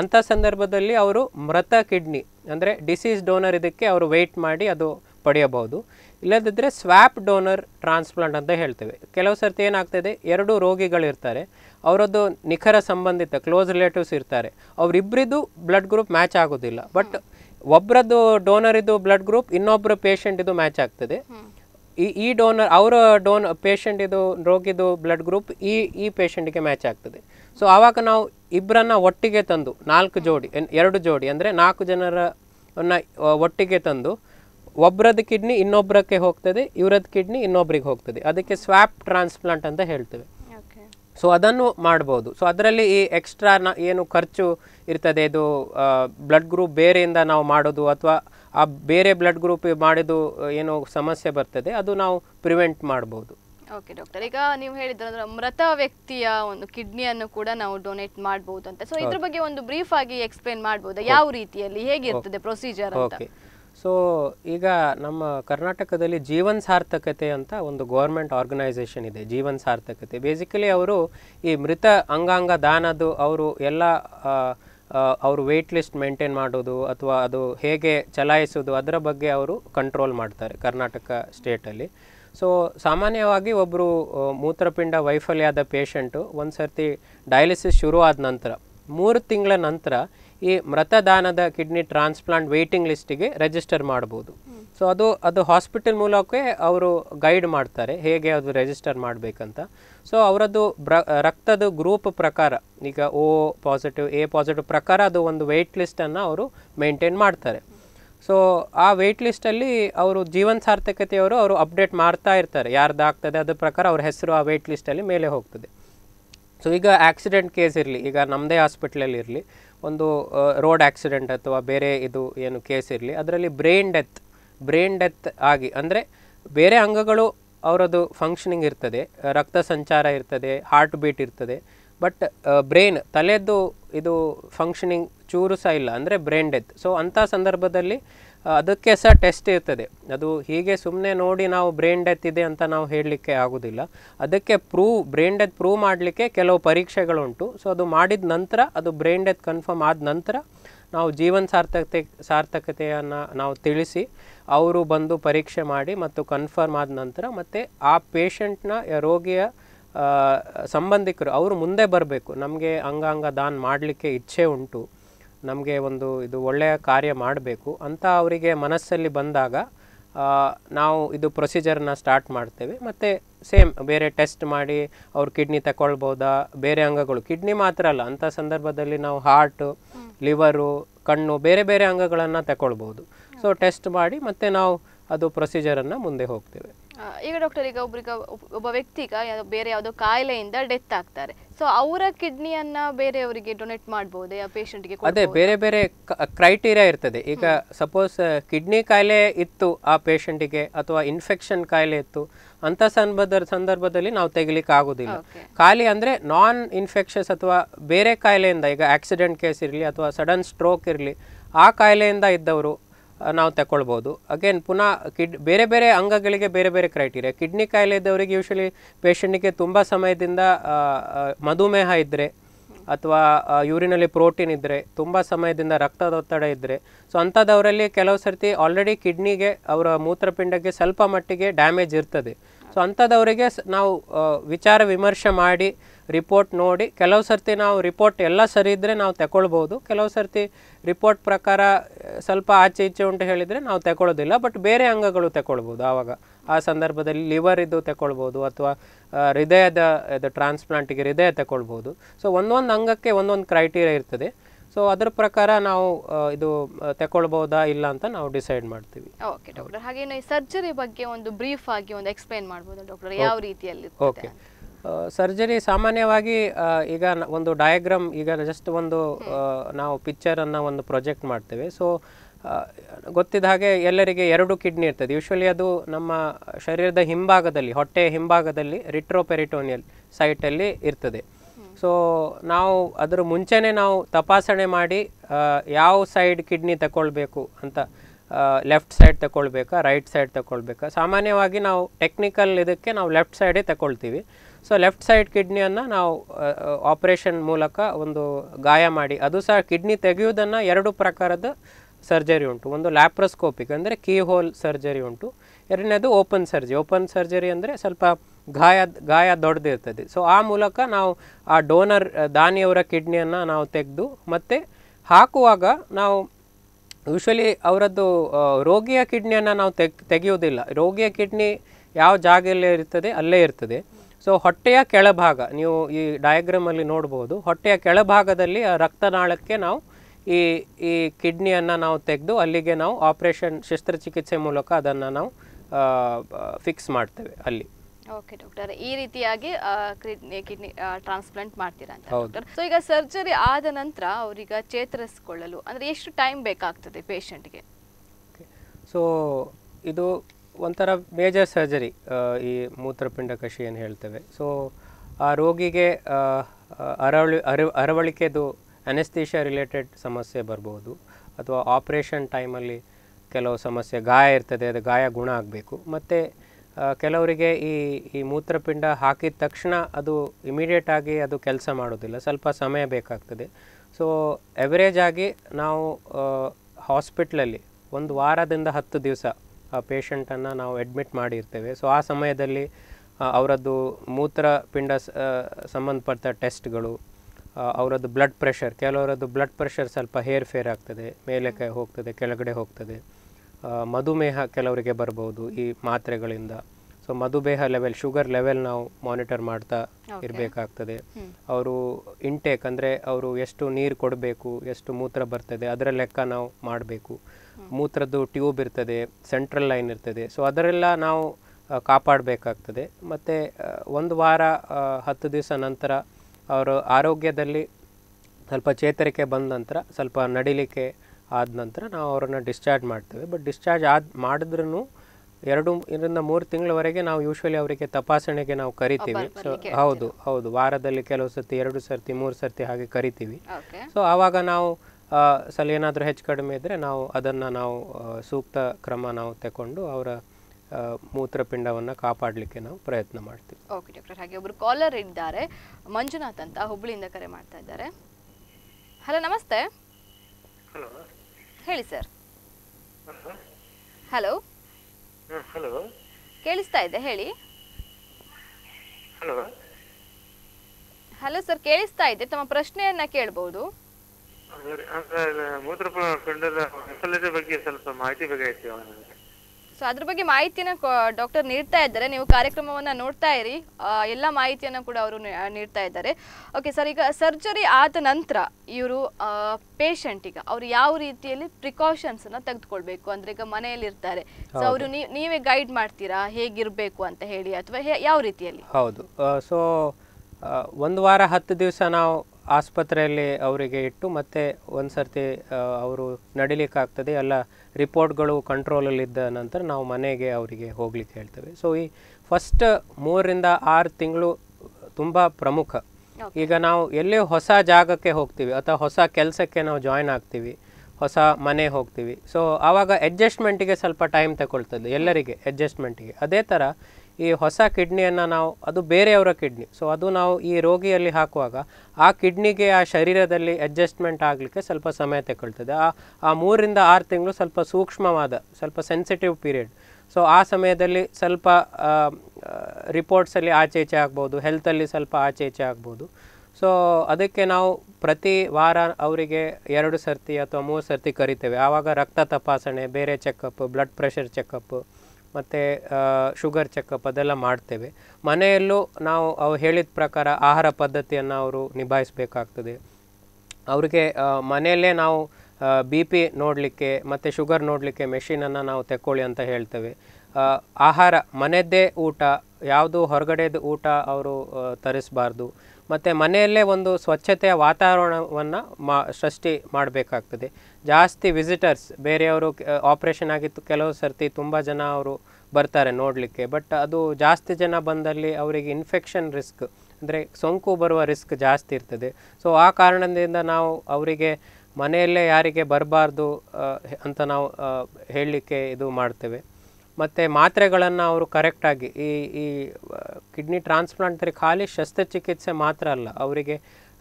ಅಂಥ ಸಂದರ್ಭದಲ್ಲಿ ಅವರು ಮೃತ ಕಿಡ್ನಿ ಅಂದರೆ ಡಿಸೀಸ್ ಡೋನರ್ ಇದಕ್ಕೆ ಅವರು ವೆಯ್ಟ್ ಮಾಡಿ ಅದು ಪಡೆಯಬಹುದು ಇಲ್ಲದಿದ್ದರೆ ಸ್ವ್ಯಾಪ್ ಡೋನರ್ ಟ್ರಾನ್ಸ್ಪ್ಲಾಂಟ್ ಅಂತ ಹೇಳ್ತೇವೆ ಕೆಲವು ಸರ್ತಿ ಏನಾಗ್ತದೆ ಎರಡು ರೋಗಿಗಳಿರ್ತಾರೆ ಅವರದ್ದು ನಿಖರ ಸಂಬಂಧಿತ ಕ್ಲೋಸ್ ರಿಲೇಟಿವ್ಸ್ ಇರ್ತಾರೆ ಅವರಿಬ್ಬರಿದ್ದು ಬ್ಲಡ್ ಗ್ರೂಪ್ ಮ್ಯಾಚ್ ಆಗೋದಿಲ್ಲ ಬಟ್ ಒಬ್ಬರದ್ದು ಇದು ಬ್ಲಡ್ ಗ್ರೂಪ್ ಇನ್ನೊಬ್ಬರ ಪೇಷಂಟಿದು ಮ್ಯಾಚ್ ಆಗ್ತದೆ ಈ ಈ ಡೋನರ್ ಅವರ ಡೋನ್ ಪೇಷಂಟಿದು ರೋಗಿದು ಬ್ಲಡ್ ಗ್ರೂಪ್ ಈ ಈ ಪೇಷಂಟಿಗೆ ಮ್ಯಾಚ್ ಆಗ್ತದೆ ಸೊ ಆವಾಗ ನಾವು ಇಬ್ಬರನ್ನ ಒಟ್ಟಿಗೆ ತಂದು ನಾಲ್ಕು ಜೋಡಿ ಎರಡು ಜೋಡಿ ಅಂದರೆ ನಾಲ್ಕು ಜನರ ಒಟ್ಟಿಗೆ ತಂದು ಒಬ್ಬರದ್ದು ಕಿಡ್ನಿ ಇನ್ನೊಬ್ಬರಕ್ಕೆ ಹೋಗ್ತದೆ ಇವರದ್ದು ಕಿಡ್ನಿ ಇನ್ನೊಬ್ರಿಗೆ ಹೋಗ್ತದೆ ಅದಕ್ಕೆ ಸ್ವಾಪ್ ಟ್ರಾನ್ಸ್ಪ್ಲಾಂಟ್ ಅಂತ ಹೇಳ್ತೇವೆ ಸೊ ಅದನ್ನು ಮಾಡ್ಬೋದು ಸೊ ಅದರಲ್ಲಿ ಈ ಎಕ್ಸ್ಟ್ರಾ ನ ಏನು ಖರ್ಚು ಇರ್ತದೆ ಇದು ಬ್ಲಡ್ ಗ್ರೂಪ್ ಬೇರೆಯಿಂದ ನಾವು ಮಾಡೋದು ಅಥವಾ ಆ ಬೇರೆ ಬ್ಲಡ್ ಗ್ರೂಪ್ ಮಾಡಿದ್ದು ಏನು ಸಮಸ್ಯೆ ಬರ್ತದೆ ಅದು ನಾವು ಪ್ರಿವೆಂಟ್ ಮಾಡ್ಬೋದು ಓಕೆ ಡಾಕ್ಟರ್ ಈಗ ನೀವು ಹೇಳಿದ್ರೆ ಮೃತ ವ್ಯಕ್ತಿಯ ಒಂದು ಕಿಡ್ನಿಯನ್ನು ಕೂಡ ನಾವು ಡೊನೇಟ್ ಮಾಡಬಹುದು ಅಂತ ಸೊ ಇದ್ರ ಬಗ್ಗೆ ಒಂದು ಬ್ರೀಫ್ ಆಗಿ ಎಕ್ಸ್ಪ್ಲೇನ್ ಮಾಡಬಹುದು ಯಾವ ರೀತಿಯಲ್ಲಿ ಹೇಗಿರ್ತದೆ ಪ್ರೊಸೀಜರ್ ಅಂತ ಸೊ ಈಗ ನಮ್ಮ ಕರ್ನಾಟಕದಲ್ಲಿ ಜೀವನ ಸಾರ್ಥಕತೆ ಅಂತ ಒಂದು ಗೌರ್ಮೆಂಟ್ ಆರ್ಗನೈಸೇಷನ್ ಇದೆ ಜೀವನ ಸಾರ್ಥಕತೆ ಬೇಸಿಕಲಿ ಅವರು ಈ ಮೃತ ಅಂಗಾಂಗ ದಾನದು ಅವರು ಎಲ್ಲ ಅವರು ವೆಯ್ಟ್ ಲಿಸ್ಟ್ ಮೇಂಟೈನ್ ಮಾಡೋದು ಅಥವಾ ಅದು ಹೇಗೆ ಚಲಾಯಿಸೋದು ಅದರ ಬಗ್ಗೆ ಅವರು ಕಂಟ್ರೋಲ್ ಮಾಡ್ತಾರೆ ಕರ್ನಾಟಕ ಸ್ಟೇಟಲ್ಲಿ ಸೊ ಸಾಮಾನ್ಯವಾಗಿ ಒಬ್ಬರು ಮೂತ್ರಪಿಂಡ ವೈಫಲ್ಯದ ಪೇಷಂಟು ಒಂದು ಸರ್ತಿ ಡಯಾಲಿಸಿಸ್ ಶುರು ಆದ ನಂತರ ಮೂರು ತಿಂಗಳ ನಂತರ ಈ ಮೃತದಾನದ ಕಿಡ್ನಿ ಟ್ರಾನ್ಸ್ಪ್ಲಾಂಟ್ ವೇಟಿಂಗ್ ಲಿಸ್ಟಿಗೆ ರಿಜಿಸ್ಟರ್ ಮಾಡ್ಬೋದು ಸೊ ಅದು ಅದು ಹಾಸ್ಪಿಟಲ್ ಮೂಲಕವೇ ಅವರು ಗೈಡ್ ಮಾಡ್ತಾರೆ ಹೇಗೆ ಅದು ರಿಜಿಸ್ಟರ್ ಮಾಡಬೇಕಂತ ಸೊ ಅವರದ್ದು ಬ್ರ ರಕ್ತದ ಗ್ರೂಪ್ ಪ್ರಕಾರ ಈಗ ಓ ಪಾಸಿಟಿವ್ ಎ ಪಾಸಿಟಿವ್ ಪ್ರಕಾರ ಅದು ಒಂದು ವೆಯ್ಟ್ ಲಿಸ್ಟನ್ನು ಅವರು ಮೇಂಟೈನ್ ಮಾಡ್ತಾರೆ ಸೊ ಆ ವೆಯ್ಟ್ ಲಿಸ್ಟಲ್ಲಿ ಅವರು ಜೀವನ ಸಾರ್ಥಕತೆಯವರು ಅವರು ಅಪ್ಡೇಟ್ ಮಾಡ್ತಾ ಇರ್ತಾರೆ ಯಾರ್ದಾಗ್ತದೆ ಅದ್ರ ಪ್ರಕಾರ ಅವ್ರ ಹೆಸರು ಆ ವೆಯ್ಟ್ ಲಿಸ್ಟಲ್ಲಿ ಮೇಲೆ ಹೋಗ್ತದೆ ಸೊ ಈಗ ಆಕ್ಸಿಡೆಂಟ್ ಕೇಸ್ ಇರಲಿ ಈಗ ನಮ್ಮದೇ ಹಾಸ್ಪಿಟ್ಲಲ್ಲಿ ಇರಲಿ ಒಂದು ರೋಡ್ ಆಕ್ಸಿಡೆಂಟ್ ಅಥವಾ ಬೇರೆ ಇದು ಏನು ಕೇಸ್ ಇರಲಿ ಅದರಲ್ಲಿ ಬ್ರೈನ್ ಡೆತ್ ಬ್ರೈನ್ ಡೆತ್ ಆಗಿ ಅಂದರೆ ಬೇರೆ ಅಂಗಗಳು ಅವರದು ಫಂಕ್ಷನಿಂಗ್ ಇರ್ತದೆ ರಕ್ತ ಸಂಚಾರ ಇರ್ತದೆ ಹಾರ್ಟ್ ಬೀಟ್ ಇರ್ತದೆ ಬಟ್ ಬ್ರೈನ್ ತಲೆದ್ದು ಇದು ಫಂಕ್ಷನಿಂಗ್ ಚೂರು ಸಹ ಇಲ್ಲ ಅಂದರೆ ಬ್ರೈನ್ ಡೆತ್ ಸೊ ಅಂಥ ಸಂದರ್ಭದಲ್ಲಿ ಅದಕ್ಕೆ ಸಹ ಟೆಸ್ಟ್ ಇರ್ತದೆ ಅದು ಹೀಗೆ ಸುಮ್ಮನೆ ನೋಡಿ ನಾವು ಬ್ರೈನ್ ಡೆತ್ ಇದೆ ಅಂತ ನಾವು ಹೇಳಲಿಕ್ಕೆ ಆಗೋದಿಲ್ಲ ಅದಕ್ಕೆ ಪ್ರೂವ್ ಬ್ರೈನ್ ಡೆತ್ ಪ್ರೂವ್ ಮಾಡಲಿಕ್ಕೆ ಕೆಲವು ಪರೀಕ್ಷೆಗಳುಂಟು ಸೊ ಅದು ಮಾಡಿದ ನಂತರ ಅದು ಬ್ರೈನ್ ಡೆತ್ ಕನ್ಫರ್ಮ್ ಆದ ನಂತರ ನಾವು ಜೀವನ ಸಾರ್ಥಕತೆ ಸಾರ್ಥಕತೆಯನ್ನು ನಾವು ತಿಳಿಸಿ ಅವರು ಬಂದು ಪರೀಕ್ಷೆ ಮಾಡಿ ಮತ್ತು ಕನ್ಫರ್ಮ್ ಆದ ನಂತರ ಮತ್ತು ಆ ಪೇಷಂಟ್ನ ರೋಗಿಯ ಸಂಬಂಧಿಕರು ಅವರು ಮುಂದೆ ಬರಬೇಕು ನಮಗೆ ಅಂಗಾಂಗ ದಾನ ಮಾಡಲಿಕ್ಕೆ ಇಚ್ಛೆ ಉಂಟು ನಮಗೆ ಒಂದು ಇದು ಒಳ್ಳೆಯ ಕಾರ್ಯ ಮಾಡಬೇಕು ಅಂತ ಅವರಿಗೆ ಮನಸ್ಸಲ್ಲಿ ಬಂದಾಗ ನಾವು ಇದು ಪ್ರೊಸೀಜರ್ನ ಸ್ಟಾರ್ಟ್ ಮಾಡ್ತೇವೆ ಮತ್ತು ಸೇಮ್ ಬೇರೆ ಟೆಸ್ಟ್ ಮಾಡಿ ಅವ್ರ ಕಿಡ್ನಿ ತಗೊಳ್ಬೋದಾ ಬೇರೆ ಅಂಗಗಳು ಕಿಡ್ನಿ ಮಾತ್ರ ಅಲ್ಲ ಅಂಥ ಸಂದರ್ಭದಲ್ಲಿ ನಾವು ಹಾರ್ಟು ಲಿವರು ಕಣ್ಣು ಬೇರೆ ಬೇರೆ ಅಂಗಗಳನ್ನು ತಗೊಳ್ಬೋದು ಸೊ ಟೆಸ್ಟ್ ಮಾಡಿ ಮತ್ತು ನಾವು ಅದು ಪ್ರೊಸೀಜರನ್ನು ಮುಂದೆ ಹೋಗ್ತೇವೆ ಈಗ ಡಾಕ್ಟರ್ ಈಗ ಒಬ್ಬರಿಗೆ ಒಬ್ಬ ವ್ಯಕ್ತಿ ಈಗ ಬೇರೆ ಯಾವುದೋ ಕಾಯಿಲೆಯಿಂದ ಡೆತ್ ಆಗ್ತಾರೆ ಸೊ ಅವರ ಕಿಡ್ನಿಯನ್ನ ಬೇರೆಯವರಿಗೆ ಡೊನೇಟ್ ಮಾಡಬಹುದು ಆ ಪೇಷಂಟ್ಗೆ ಅದೇ ಬೇರೆ ಬೇರೆ ಕ್ರೈಟೀರಿಯಾ ಇರ್ತದೆ ಈಗ ಸಪೋಸ್ ಕಿಡ್ನಿ ಕಾಯಿಲೆ ಇತ್ತು ಆ ಗೆ ಅಥವಾ ಇನ್ಫೆಕ್ಷನ್ ಕಾಯಿಲೆ ಇತ್ತು ಅಂತ ಸಂದರ್ಭದ ಸಂದರ್ಭದಲ್ಲಿ ನಾವು ತೆಗಿಲಿಕ್ಕೆ ಆಗುದಿಲ್ಲ ಖಾಲಿ ಅಂದ್ರೆ ನಾನ್ ಇನ್ಫೆಕ್ಷಸ್ ಅಥವಾ ಬೇರೆ ಕಾಯಿಲೆಯಿಂದ ಈಗ ಆಕ್ಸಿಡೆಂಟ್ ಕೇಸ್ ಇರಲಿ ಅಥವಾ ಸಡನ್ ಸ್ಟ್ರೋಕ್ ಇರಲಿ ಆ ಕಾಯಿಲೆಯಿಂದ ಇದ್ದವರು ನಾವು ತಗೊಳ್ಬೋದು ಅಗೇನ್ ಪುನಃ ಕಿಡ್ ಬೇರೆ ಬೇರೆ ಅಂಗಗಳಿಗೆ ಬೇರೆ ಬೇರೆ ಕ್ರೈಟೀರಿಯಾ ಕಿಡ್ನಿ ಕಾಯಿಲೆ ಇದ್ದವರಿಗೆ ಯೂಶ್ವಲಿ ಪೇಷಂಟಿಗೆ ತುಂಬ ಸಮಯದಿಂದ ಮಧುಮೇಹ ಇದ್ದರೆ ಅಥವಾ ಯೂರಿನಲ್ಲಿ ಪ್ರೋಟೀನ್ ಇದ್ದರೆ ತುಂಬ ಸಮಯದಿಂದ ರಕ್ತದೊತ್ತಡ ಇದ್ದರೆ ಸೊ ಅಂಥದ್ದವರಲ್ಲಿ ಕೆಲವು ಸರ್ತಿ ಆಲ್ರೆಡಿ ಕಿಡ್ನಿಗೆ ಅವರ ಮೂತ್ರಪಿಂಡಕ್ಕೆ ಸ್ವಲ್ಪ ಮಟ್ಟಿಗೆ ಡ್ಯಾಮೇಜ್ ಇರ್ತದೆ ಸೊ ಅಂಥದ್ದವರಿಗೆ ನಾವು ವಿಚಾರ ವಿಮರ್ಶೆ ಮಾಡಿ ರಿಪೋರ್ಟ್ ನೋಡಿ ಕೆಲವು ಸರ್ತಿ ನಾವು ರಿಪೋರ್ಟ್ ಎಲ್ಲ ಸರಿ ಇದ್ದರೆ ನಾವು ತಗೊಳ್ಬೋದು ಕೆಲವು ಸರ್ತಿ ರಿಪೋರ್ಟ್ ಪ್ರಕಾರ ಸ್ವಲ್ಪ ಆಚೆ ಈಚೆ ಉಂಟು ಹೇಳಿದರೆ ನಾವು ತಗೊಳ್ಳೋದಿಲ್ಲ ಬಟ್ ಬೇರೆ ಅಂಗಗಳು ತಗೊಳ್ಬೋದು ಆವಾಗ ಆ ಸಂದರ್ಭದಲ್ಲಿ ಲಿವರ್ ಇದು ತಗೊಳ್ಬೋದು ಅಥವಾ ಹೃದಯದ ಇದು ಟ್ರಾನ್ಸ್ಪ್ಲಾಂಟಿಗೆ ಹೃದಯ ತಗೊಳ್ಬೋದು ಸೊ ಒಂದೊಂದು ಅಂಗಕ್ಕೆ ಒಂದೊಂದು ಕ್ರೈಟೀರಿಯಾ ಇರ್ತದೆ ಸೊ ಅದರ ಪ್ರಕಾರ ನಾವು ಇದು ತಗೊಳ್ಬಹುದಾ ಇಲ್ಲ ಅಂತ ನಾವು ಡಿಸೈಡ್ ಮಾಡ್ತೀವಿ ಓಕೆ ಡಾಕ್ಟರ್ ಈ ಸರ್ಜರಿ ಬಗ್ಗೆ ಒಂದು ಬ್ರೀಫ್ ಆಗಿ ಒಂದು ಎಕ್ಸ್ಪ್ಲೈನ್ ಮಾಡ್ಬೋದು ಡಾಕ್ಟರ್ ಯಾವ ರೀತಿಯಲ್ಲಿ ಓಕೆ ಸರ್ಜರಿ ಸಾಮಾನ್ಯವಾಗಿ ಈಗ ಒಂದು ಡಯಾಗ್ರಾಮ್ ಈಗ ಜಸ್ಟ್ ಒಂದು ನಾವು ಪಿಕ್ಚರನ್ನು ಒಂದು ಪ್ರೊಜೆಕ್ಟ್ ಮಾಡ್ತೇವೆ ಸೊ ಗೊತ್ತಿದ್ದ ಹಾಗೆ ಎಲ್ಲರಿಗೆ ಎರಡು ಕಿಡ್ನಿ ಇರ್ತದೆ ಯೂಶ್ವಲಿ ಅದು ನಮ್ಮ ಶರೀರದ ಹಿಂಭಾಗದಲ್ಲಿ ಹೊಟ್ಟೆಯ ಹಿಂಭಾಗದಲ್ಲಿ ರಿಟ್ರೋಪೆರಿಟೋನಿಯಲ್ ಸೈಟಲ್ಲಿ ಇರ್ತದೆ ಸೊ ನಾವು ಅದರ ಮುಂಚೆನೇ ನಾವು ತಪಾಸಣೆ ಮಾಡಿ ಯಾವ ಸೈಡ್ ಕಿಡ್ನಿ ತಗೊಳ್ಬೇಕು ಅಂತ ಲೆಫ್ಟ್ ಸೈಡ್ ತಗೊಳ್ಬೇಕಾ ರೈಟ್ ಸೈಡ್ ತಗೊಳ್ಬೇಕಾ ಸಾಮಾನ್ಯವಾಗಿ ನಾವು ಟೆಕ್ನಿಕಲ್ ಇದಕ್ಕೆ ನಾವು ಲೆಫ್ಟ್ ಸೈಡೇ ತಗೊಳ್ತೀವಿ ಸೊ ಲೆಫ್ಟ್ ಸೈಡ್ ಕಿಡ್ನಿಯನ್ನು ನಾವು ಆಪರೇಷನ್ ಮೂಲಕ ಒಂದು ಗಾಯ ಮಾಡಿ ಅದು ಸಹ ಕಿಡ್ನಿ ತೆಗೆಯುವುದನ್ನು ಎರಡು ಪ್ರಕಾರದ ಸರ್ಜರಿ ಉಂಟು ಒಂದು ಲ್ಯಾಪ್ರೋಸ್ಕೋಪಿಕ್ ಅಂದರೆ ಕೀ ಹೋಲ್ ಸರ್ಜರಿ ಉಂಟು ಎರಡನೇದು ಓಪನ್ ಸರ್ಜರಿ ಓಪನ್ ಸರ್ಜರಿ ಅಂದರೆ ಸ್ವಲ್ಪ ಗಾಯ ಗಾಯ ದೊಡ್ಡದಿರ್ತದೆ ಸೊ ಆ ಮೂಲಕ ನಾವು ಆ ಡೋನರ್ ದಾನಿಯವರ ಕಿಡ್ನಿಯನ್ನು ನಾವು ತೆಗೆದು ಮತ್ತು ಹಾಕುವಾಗ ನಾವು ಯೂಶ್ವಲಿ ಅವರದ್ದು ರೋಗಿಯ ಕಿಡ್ನಿಯನ್ನು ನಾವು ತೆಗ್ ತೆಗೆಯೋದಿಲ್ಲ ರೋಗಿಯ ಕಿಡ್ನಿ ಯಾವ ಜಾಗಲ್ಲೇ ಇರ್ತದೆ ಅಲ್ಲೇ ಇರ್ತದೆ ಸೊ ಹೊಟ್ಟೆಯ ಕೆಳಭಾಗ ನೀವು ಈ ಡಯಾಗ್ರಾಮಲ್ಲಿ ನೋಡ್ಬೋದು ಹೊಟ್ಟೆಯ ಕೆಳಭಾಗದಲ್ಲಿ ಆ ರಕ್ತನಾಳಕ್ಕೆ ನಾವು ಈ ಈ ಕಿಡ್ನಿಯನ್ನು ನಾವು ತೆಗೆದು ಅಲ್ಲಿಗೆ ನಾವು ಆಪರೇಷನ್ ಶಸ್ತ್ರಚಿಕಿತ್ಸೆ ಮೂಲಕ ಅದನ್ನು ನಾವು ಫಿಕ್ಸ್ ಮಾಡ್ತೇವೆ ಅಲ್ಲಿ ಓಕೆ ಡಾಕ್ಟರ್ ಈ ರೀತಿಯಾಗಿ ಕಿಡ್ನಿ ಟ್ರಾನ್ಸ್ಪ್ಲಾಂಟ್ ಮಾಡ್ತೀರಾ ಅಂತ ಡಾಕ್ಟರ್ ಸೊ ಈಗ ಸರ್ಜರಿ ಆದ ನಂತರ ಅವ್ರಿಗೆ ಚೇತರಿಸ್ಕೊಳ್ಳಲು ಅಂದರೆ ಎಷ್ಟು ಟೈಮ್ ಬೇಕಾಗ್ತದೆ ಪೇಷಂಟ್ಗೆ ಸೊ ಇದು ಒಂಥರ ಮೇಜರ್ ಸರ್ಜರಿ ಈ ಮೂತ್ರಪಿಂಡ ಕಷಿ ಏನು ಹೇಳ್ತೇವೆ ಸೊ ಆ ರೋಗಿಗೆ ಅರವಳಿ ಅರವ್ ಅರವಳಿಕೆದು ಅನೆಸ್ಥೀಷಿಯಾ ರಿಲೇಟೆಡ್ ಸಮಸ್ಯೆ ಬರ್ಬೋದು ಅಥವಾ ಆಪ್ರೇಷನ್ ಟೈಮಲ್ಲಿ ಕೆಲವು ಸಮಸ್ಯೆ ಗಾಯ ಇರ್ತದೆ ಅದು ಗಾಯ ಗುಣ ಆಗಬೇಕು ಮತ್ತು ಕೆಲವರಿಗೆ ಈ ಈ ಮೂತ್ರಪಿಂಡ ಹಾಕಿದ ತಕ್ಷಣ ಅದು ಇಮಿಡಿಯೇಟಾಗಿ ಅದು ಕೆಲಸ ಮಾಡೋದಿಲ್ಲ ಸ್ವಲ್ಪ ಸಮಯ ಬೇಕಾಗ್ತದೆ ಸೊ ಎವರೇಜ್ ಆಗಿ ನಾವು ಹಾಸ್ಪಿಟ್ಲಲ್ಲಿ ಒಂದು ವಾರದಿಂದ ಹತ್ತು ದಿವಸ ಪೇಷಂಟನ್ನು ನಾವು ಅಡ್ಮಿಟ್ ಮಾಡಿರ್ತೇವೆ ಸೊ ಆ ಸಮಯದಲ್ಲಿ ಅವರದ್ದು ಮೂತ್ರಪಿಂಡ ಸಂಬಂಧಪಟ್ಟ ಟೆಸ್ಟ್ಗಳು ಅವರದ್ದು ಬ್ಲಡ್ ಪ್ರೆಷರ್ ಕೆಲವರದ್ದು ಬ್ಲಡ್ ಪ್ರೆಷರ್ ಸ್ವಲ್ಪ ಹೇರ್ ಫೇರ್ ಆಗ್ತದೆ ಮೇಲೆ ಕೈ ಹೋಗ್ತದೆ ಕೆಳಗಡೆ ಹೋಗ್ತದೆ ಮಧುಮೇಹ ಕೆಲವರಿಗೆ ಬರ್ಬೋದು ಈ ಮಾತ್ರೆಗಳಿಂದ ಸೊ ಮಧುಮೇಹ ಲೆವೆಲ್ ಶುಗರ್ ಲೆವೆಲ್ ನಾವು ಮಾನಿಟರ್ ಮಾಡ್ತಾ ಇರಬೇಕಾಗ್ತದೆ ಅವರು ಇಂಟೇಕ್ ಅಂದರೆ ಅವರು ಎಷ್ಟು ನೀರು ಕೊಡಬೇಕು ಎಷ್ಟು ಮೂತ್ರ ಬರ್ತದೆ ಅದರ ಲೆಕ್ಕ ನಾವು ಮಾಡಬೇಕು ಮೂತ್ರದ್ದು ಟ್ಯೂಬ್ ಇರ್ತದೆ ಸೆಂಟ್ರಲ್ ಲೈನ್ ಇರ್ತದೆ ಸೊ ಅದರೆಲ್ಲ ನಾವು ಕಾಪಾಡಬೇಕಾಗ್ತದೆ ಮತ್ತು ಒಂದು ವಾರ ಹತ್ತು ದಿವಸ ನಂತರ ಅವರು ಆರೋಗ್ಯದಲ್ಲಿ ಸ್ವಲ್ಪ ಚೇತರಿಕೆ ಬಂದ ನಂತರ ಸ್ವಲ್ಪ ನಡಿಲಿಕ್ಕೆ ಆದ ನಂತರ ನಾವು ಅವರನ್ನು ಡಿಸ್ಚಾರ್ಜ್ ಮಾಡ್ತೇವೆ ಬಟ್ ಡಿಸ್ಚಾರ್ಜ್ ಆದ ಮಾಡಿದ್ರೂ ಎರಡು ಇದರಿಂದ ಮೂರು ತಿಂಗಳವರೆಗೆ ನಾವು ಯೂಶ್ವಲಿ ಅವರಿಗೆ ತಪಾಸಣೆಗೆ ನಾವು ಕರಿತೀವಿ ಸೊ ಹೌದು ಹೌದು ವಾರದಲ್ಲಿ ಕೆಲವು ಸರ್ತಿ ಎರಡು ಸರ್ತಿ ಮೂರು ಸರ್ತಿ ಹಾಗೆ ಕರಿತೀವಿ ಸೊ ಆವಾಗ ನಾವು ಸಲ ಏನಾದರೂ ಹೆಚ್ಚು ಕಡಿಮೆ ಇದ್ದರೆ ನಾವು ಅದನ್ನು ನಾವು ಸೂಕ್ತ ಕ್ರಮ ನಾವು ತಗೊಂಡು ಅವರ ಮೂತ್ರಪಿಂಡವನ್ನು ಕಾಪಾಡಲಿಕ್ಕೆ ನಾವು ಪ್ರಯತ್ನ ಮಾಡ್ತೀವಿ ಓಕೆ ಡಾಕ್ಟರ್ ಹಾಗೆ ಒಬ್ಬರು ಕಾಲರ್ ಇದ್ದಾರೆ ಮಂಜುನಾಥ್ ಅಂತ ಹುಬ್ಬಳ್ಳಿಯಿಂದ ಕರೆ ಮಾಡ್ತಾ ಇದ್ದಾರೆ ಹಲೋ ನಮಸ್ತೆ ಹೇಳಿ ಸರ್ ಹಲೋ ಹಲೋ ಕೇಳಿಸ್ತಾ ಇದೆ ಹೇಳಿ ಹಲೋ ಹಲೋ ಸರ್ ಕೇಳಿಸ್ತಾ ಇದೆ ತಮ್ಮ ಪ್ರಶ್ನೆಯನ್ನ ಕೇಳಬಹುದು ಸೊ ಅದ್ರ ಬಗ್ಗೆ ಮಾಹಿತಿನ ಡಾಕ್ಟರ್ ನೀಡ್ತಾ ಇದ್ದಾರೆ ನೀವು ಕಾರ್ಯಕ್ರಮವನ್ನ ನೋಡ್ತಾ ಇರಿ ಎಲ್ಲಾ ಮಾಹಿತಿಯನ್ನ ಕೂಡ ಅವರು ನೀಡ್ತಾ ಇದ್ದಾರೆ ಓಕೆ ಸರ್ ಈಗ ಸರ್ಜರಿ ಆದ ನಂತರ ಇವರು ಈಗ ಅವ್ರು ಯಾವ ರೀತಿಯಲ್ಲಿ ಪ್ರಿಕಾಷನ್ಸ್ ಅನ್ನ ತೆಗೆದುಕೊಳ್ಬೇಕು ಅಂದ್ರೆ ಈಗ ಮನೆಯಲ್ಲಿರ್ತಾರೆ ಸೊ ಅವರು ನೀವೇ ಗೈಡ್ ಮಾಡ್ತೀರಾ ಹೇಗಿರ್ಬೇಕು ಅಂತ ಹೇಳಿ ಅಥವಾ ಯಾವ ರೀತಿಯಲ್ಲಿ ಹೌದು ಸೊ ಒಂದು ವಾರ ಹತ್ತು ದಿವಸ ನಾವು ಆಸ್ಪತ್ರೆಯಲ್ಲಿ ಅವರಿಗೆ ಇಟ್ಟು ಮತ್ತೆ ಒಂದು ಸರ್ತಿ ಅವರು ನಡಿಲಿಕ್ಕಾಗ್ತದೆ ಎಲ್ಲ ರಿಪೋರ್ಟ್ಗಳು ಕಂಟ್ರೋಲಲ್ಲಿದ್ದ ನಂತರ ನಾವು ಮನೆಗೆ ಅವರಿಗೆ ಹೋಗ್ಲಿಕ್ಕೆ ಹೇಳ್ತೇವೆ ಸೊ ಈ ಫಸ್ಟ್ ಮೂರರಿಂದ ಆರು ತಿಂಗಳು ತುಂಬ ಪ್ರಮುಖ ಈಗ ನಾವು ಎಲ್ಲಿ ಹೊಸ ಜಾಗಕ್ಕೆ ಹೋಗ್ತೀವಿ ಅಥವಾ ಹೊಸ ಕೆಲಸಕ್ಕೆ ನಾವು ಜಾಯ್ನ್ ಆಗ್ತೀವಿ ಹೊಸ ಮನೆ ಹೋಗ್ತೀವಿ ಸೊ ಆವಾಗ ಅಡ್ಜಸ್ಟ್ಮೆಂಟಿಗೆ ಸ್ವಲ್ಪ ಟೈಮ್ ತಗೊಳ್ತದೆ ಎಲ್ಲರಿಗೆ ಅಡ್ಜಸ್ಟ್ಮೆಂಟಿಗೆ ಅದೇ ಥರ ಈ ಹೊಸ ಕಿಡ್ನಿಯನ್ನು ನಾವು ಅದು ಬೇರೆಯವರ ಕಿಡ್ನಿ ಸೊ ಅದು ನಾವು ಈ ರೋಗಿಯಲ್ಲಿ ಹಾಕುವಾಗ ಆ ಕಿಡ್ನಿಗೆ ಆ ಶರೀರದಲ್ಲಿ ಅಡ್ಜಸ್ಟ್ಮೆಂಟ್ ಆಗಲಿಕ್ಕೆ ಸ್ವಲ್ಪ ಸಮಯ ತಗೊಳ್ತದೆ ಆ ಆ ಮೂರರಿಂದ ಆರು ತಿಂಗಳು ಸ್ವಲ್ಪ ಸೂಕ್ಷ್ಮವಾದ ಸ್ವಲ್ಪ ಸೆನ್ಸಿಟಿವ್ ಪೀರಿಯಡ್ ಸೊ ಆ ಸಮಯದಲ್ಲಿ ಸ್ವಲ್ಪ ರಿಪೋರ್ಟ್ಸಲ್ಲಿ ಆಚೆ ಈಚೆ ಆಗ್ಬೋದು ಹೆಲ್ತಲ್ಲಿ ಸ್ವಲ್ಪ ಆಚೆ ಈಚೆ ಆಗ್ಬೋದು ಸೊ ಅದಕ್ಕೆ ನಾವು ಪ್ರತಿ ವಾರ ಅವರಿಗೆ ಎರಡು ಸರ್ತಿ ಅಥವಾ ಮೂರು ಸರ್ತಿ ಕರಿತೇವೆ ಆವಾಗ ರಕ್ತ ತಪಾಸಣೆ ಬೇರೆ ಚೆಕಪ್ ಬ್ಲಡ್ ಪ್ರೆಷರ್ ಚೆಕಪ್ಪು ಮತ್ತು ಶುಗರ್ ಚೆಕಪ್ ಅದೆಲ್ಲ ಮಾಡ್ತೇವೆ ಮನೆಯಲ್ಲೂ ನಾವು ಅವು ಹೇಳಿದ ಪ್ರಕಾರ ಆಹಾರ ಪದ್ಧತಿಯನ್ನು ಅವರು ನಿಭಾಯಿಸಬೇಕಾಗ್ತದೆ ಅವರಿಗೆ ಮನೆಯಲ್ಲೇ ನಾವು ಬಿ ಪಿ ನೋಡಲಿಕ್ಕೆ ಮತ್ತು ಶುಗರ್ ನೋಡಲಿಕ್ಕೆ ಮೆಷಿನನ್ನು ನಾವು ತೆಕ್ಕೊಳ್ಳಿ ಅಂತ ಹೇಳ್ತೇವೆ ಆಹಾರ ಮನೆಯದ್ದೇ ಊಟ ಯಾವುದು ಹೊರಗಡೆದು ಊಟ ಅವರು ತರಿಸಬಾರ್ದು ಮತ್ತು ಮನೆಯಲ್ಲೇ ಒಂದು ಸ್ವಚ್ಛತೆಯ ವಾತಾವರಣವನ್ನು ಮಾ ಸೃಷ್ಟಿ ಮಾಡಬೇಕಾಗ್ತದೆ ಜಾಸ್ತಿ ವಿಸಿಟರ್ಸ್ ಬೇರೆಯವರು ಆಪ್ರೇಷನ್ ಆಗಿತ್ತು ಕೆಲವು ಸರ್ತಿ ತುಂಬ ಜನ ಅವರು ಬರ್ತಾರೆ ನೋಡಲಿಕ್ಕೆ ಬಟ್ ಅದು ಜಾಸ್ತಿ ಜನ ಬಂದಲ್ಲಿ ಅವರಿಗೆ ಇನ್ಫೆಕ್ಷನ್ ರಿಸ್ಕ್ ಅಂದರೆ ಸೋಂಕು ಬರುವ ರಿಸ್ಕ್ ಜಾಸ್ತಿ ಇರ್ತದೆ ಸೊ ಆ ಕಾರಣದಿಂದ ನಾವು ಅವರಿಗೆ ಮನೆಯಲ್ಲೇ ಯಾರಿಗೆ ಬರಬಾರ್ದು ಅಂತ ನಾವು ಹೇಳಲಿಕ್ಕೆ ಇದು ಮಾಡ್ತೇವೆ ಮತ್ತು ಮಾತ್ರೆಗಳನ್ನು ಅವರು ಕರೆಕ್ಟಾಗಿ ಈ ಈ ಕಿಡ್ನಿ ಟ್ರಾನ್ಸ್ಪ್ಲಾಂಟ್ ಖಾಲಿ ಶಸ್ತ್ರಚಿಕಿತ್ಸೆ ಮಾತ್ರ ಅಲ್ಲ ಅವರಿಗೆ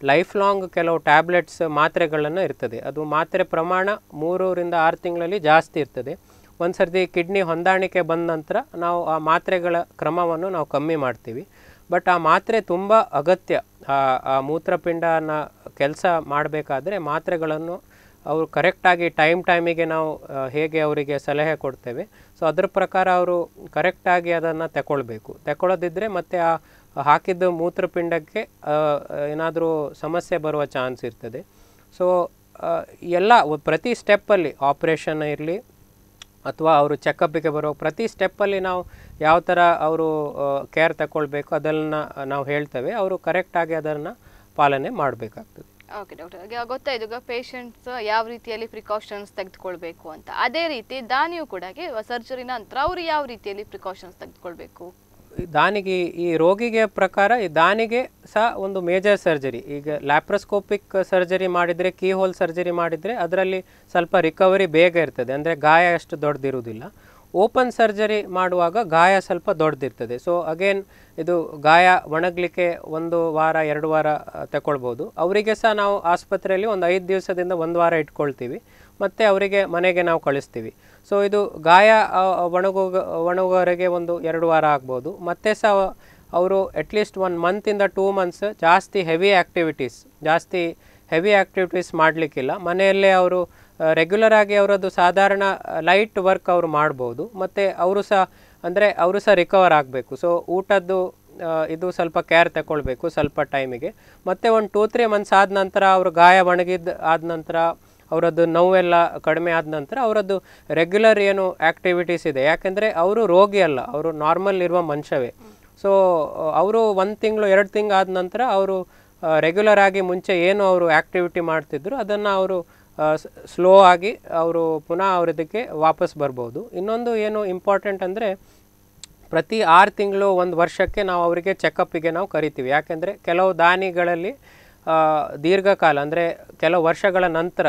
ಲೈಫ್ ಲಾಂಗ್ ಕೆಲವು ಟ್ಯಾಬ್ಲೆಟ್ಸ್ ಮಾತ್ರೆಗಳನ್ನು ಇರ್ತದೆ ಅದು ಮಾತ್ರೆ ಪ್ರಮಾಣ ಮೂರರಿಂದ ಆರು ತಿಂಗಳಲ್ಲಿ ಜಾಸ್ತಿ ಇರ್ತದೆ ಒಂದು ಸರ್ತಿ ಕಿಡ್ನಿ ಹೊಂದಾಣಿಕೆ ಬಂದ ನಂತರ ನಾವು ಆ ಮಾತ್ರೆಗಳ ಕ್ರಮವನ್ನು ನಾವು ಕಮ್ಮಿ ಮಾಡ್ತೀವಿ ಬಟ್ ಆ ಮಾತ್ರೆ ತುಂಬ ಅಗತ್ಯ ಆ ಮೂತ್ರಪಿಂಡನ ಕೆಲಸ ಮಾಡಬೇಕಾದ್ರೆ ಮಾತ್ರೆಗಳನ್ನು ಅವರು ಕರೆಕ್ಟಾಗಿ ಟೈಮ್ ಟೈಮಿಗೆ ನಾವು ಹೇಗೆ ಅವರಿಗೆ ಸಲಹೆ ಕೊಡ್ತೇವೆ ಸೊ ಅದರ ಪ್ರಕಾರ ಅವರು ಕರೆಕ್ಟಾಗಿ ಅದನ್ನು ತಗೊಳ್ಬೇಕು ತಗೊಳ್ಳೋದಿದ್ದರೆ ಮತ್ತೆ ಆ ಹಾಕಿದ್ದ ಮೂತ್ರಪಿಂಡಕ್ಕೆ ಏನಾದರೂ ಸಮಸ್ಯೆ ಬರುವ ಚಾನ್ಸ್ ಇರ್ತದೆ ಸೊ ಎಲ್ಲ ಪ್ರತಿ ಸ್ಟೆಪ್ಪಲ್ಲಿ ಆಪ್ರೇಷನ್ ಇರಲಿ ಅಥವಾ ಅವರು ಚೆಕಪ್ಪಿಗೆ ಬರೋ ಪ್ರತಿ ಸ್ಟೆಪ್ಪಲ್ಲಿ ನಾವು ಯಾವ ಥರ ಅವರು ಕೇರ್ ತಗೊಳ್ಬೇಕು ಅದನ್ನು ನಾವು ಹೇಳ್ತೇವೆ ಅವರು ಕರೆಕ್ಟಾಗಿ ಅದನ್ನು ಪಾಲನೆ ಮಾಡಬೇಕಾಗ್ತದೆ ಓಕೆ ಡಾಕ್ಟರ್ ಈಗ ಗೊತ್ತಾಯ್ತು ಈಗ ಪೇಷಂಟ್ಸ್ ಯಾವ ರೀತಿಯಲ್ಲಿ ಪ್ರಿಕಾಷನ್ಸ್ ತೆಗೆದುಕೊಳ್ಬೇಕು ಅಂತ ಅದೇ ರೀತಿ ದಾನಿಯು ಕೂಡ ಸರ್ಜರಿ ನಂತರ ಅವರು ಯಾವ ರೀತಿಯಲ್ಲಿ ಪ್ರಿಕಾಷನ್ಸ್ ತೆಗೆದುಕೊಳ್ಬೇಕು ದಾನಿಗೆ ಈ ರೋಗಿಗೆ ಪ್ರಕಾರ ಈ ದಾನಿಗೆ ಸಹ ಒಂದು ಮೇಜರ್ ಸರ್ಜರಿ ಈಗ ಲ್ಯಾಪ್ರೋಸ್ಕೋಪಿಕ್ ಸರ್ಜರಿ ಮಾಡಿದರೆ ಕೀ ಹೋಲ್ ಸರ್ಜರಿ ಮಾಡಿದರೆ ಅದರಲ್ಲಿ ಸ್ವಲ್ಪ ರಿಕವರಿ ಬೇಗ ಇರ್ತದೆ ಅಂದರೆ ಗಾಯ ಅಷ್ಟು ದೊಡ್ಡದಿರುವುದಿಲ್ಲ ಓಪನ್ ಸರ್ಜರಿ ಮಾಡುವಾಗ ಗಾಯ ಸ್ವಲ್ಪ ದೊಡ್ಡದಿರ್ತದೆ ಸೊ ಅಗೇನ್ ಇದು ಗಾಯ ಒಣಗಲಿಕ್ಕೆ ಒಂದು ವಾರ ಎರಡು ವಾರ ತಗೊಳ್ಬೋದು ಅವರಿಗೆ ಸಹ ನಾವು ಆಸ್ಪತ್ರೆಯಲ್ಲಿ ಒಂದು ಐದು ದಿವಸದಿಂದ ಒಂದು ವಾರ ಇಟ್ಕೊಳ್ತೀವಿ ಮತ್ತು ಅವರಿಗೆ ಮನೆಗೆ ನಾವು ಕಳಿಸ್ತೀವಿ ಸೊ ಇದು ಗಾಯ ಒಣಗೋಗ ಒಣಗುವವರೆಗೆ ಒಂದು ಎರಡು ವಾರ ಆಗ್ಬೋದು ಮತ್ತೆ ಸಹ ಅವರು ಅಟ್ಲೀಸ್ಟ್ ಒನ್ ಮಂತಿಂದ ಟೂ ಮಂತ್ಸ್ ಜಾಸ್ತಿ ಹೆವಿ ಆ್ಯಕ್ಟಿವಿಟೀಸ್ ಜಾಸ್ತಿ ಹೆವಿ ಆ್ಯಕ್ಟಿವಿಟೀಸ್ ಮಾಡಲಿಕ್ಕಿಲ್ಲ ಮನೆಯಲ್ಲೇ ಅವರು ರೆಗ್ಯುಲರ್ ಆಗಿ ಅವರದ್ದು ಸಾಧಾರಣ ಲೈಟ್ ವರ್ಕ್ ಅವರು ಮಾಡ್ಬೋದು ಮತ್ತು ಅವರು ಸಹ ಅಂದರೆ ಅವರು ಸಹ ರಿಕವರ್ ಆಗಬೇಕು ಸೊ ಊಟದ್ದು ಇದು ಸ್ವಲ್ಪ ಕೇರ್ ತಗೊಳ್ಬೇಕು ಸ್ವಲ್ಪ ಟೈಮಿಗೆ ಮತ್ತು ಒಂದು ಟೂ ತ್ರೀ ಮಂತ್ಸ್ ಆದ ನಂತರ ಅವರು ಗಾಯ ಒಣಗಿದ ಆದ ನಂತರ ಅವರದ್ದು ನೋವೆಲ್ಲ ಕಡಿಮೆ ಆದ ನಂತರ ಅವರದ್ದು ರೆಗ್ಯುಲರ್ ಏನು ಆ್ಯಕ್ಟಿವಿಟೀಸ್ ಇದೆ ಯಾಕೆಂದರೆ ಅವರು ರೋಗಿ ಅಲ್ಲ ಅವರು ನಾರ್ಮಲ್ ಇರುವ ಮನುಷ್ಯವೇ ಸೊ ಅವರು ಒಂದು ತಿಂಗಳು ಎರಡು ತಿಂಗಳು ಆದ ನಂತರ ಅವರು ರೆಗ್ಯುಲರ್ ಆಗಿ ಮುಂಚೆ ಏನು ಅವರು ಆ್ಯಕ್ಟಿವಿಟಿ ಮಾಡ್ತಿದ್ರು ಅದನ್ನು ಅವರು ಸ್ಲೋ ಆಗಿ ಅವರು ಪುನಃ ಅವರದಕ್ಕೆ ವಾಪಸ್ ಬರ್ಬೋದು ಇನ್ನೊಂದು ಏನು ಇಂಪಾರ್ಟೆಂಟ್ ಅಂದರೆ ಪ್ರತಿ ಆರು ತಿಂಗಳು ಒಂದು ವರ್ಷಕ್ಕೆ ನಾವು ಅವರಿಗೆ ಚೆಕಪ್ಪಿಗೆ ನಾವು ಕರಿತೀವಿ ಯಾಕೆಂದರೆ ಕೆಲವು ದಾನಿಗಳಲ್ಲಿ ದೀರ್ಘಕಾಲ ಅಂದರೆ ಕೆಲವು ವರ್ಷಗಳ ನಂತರ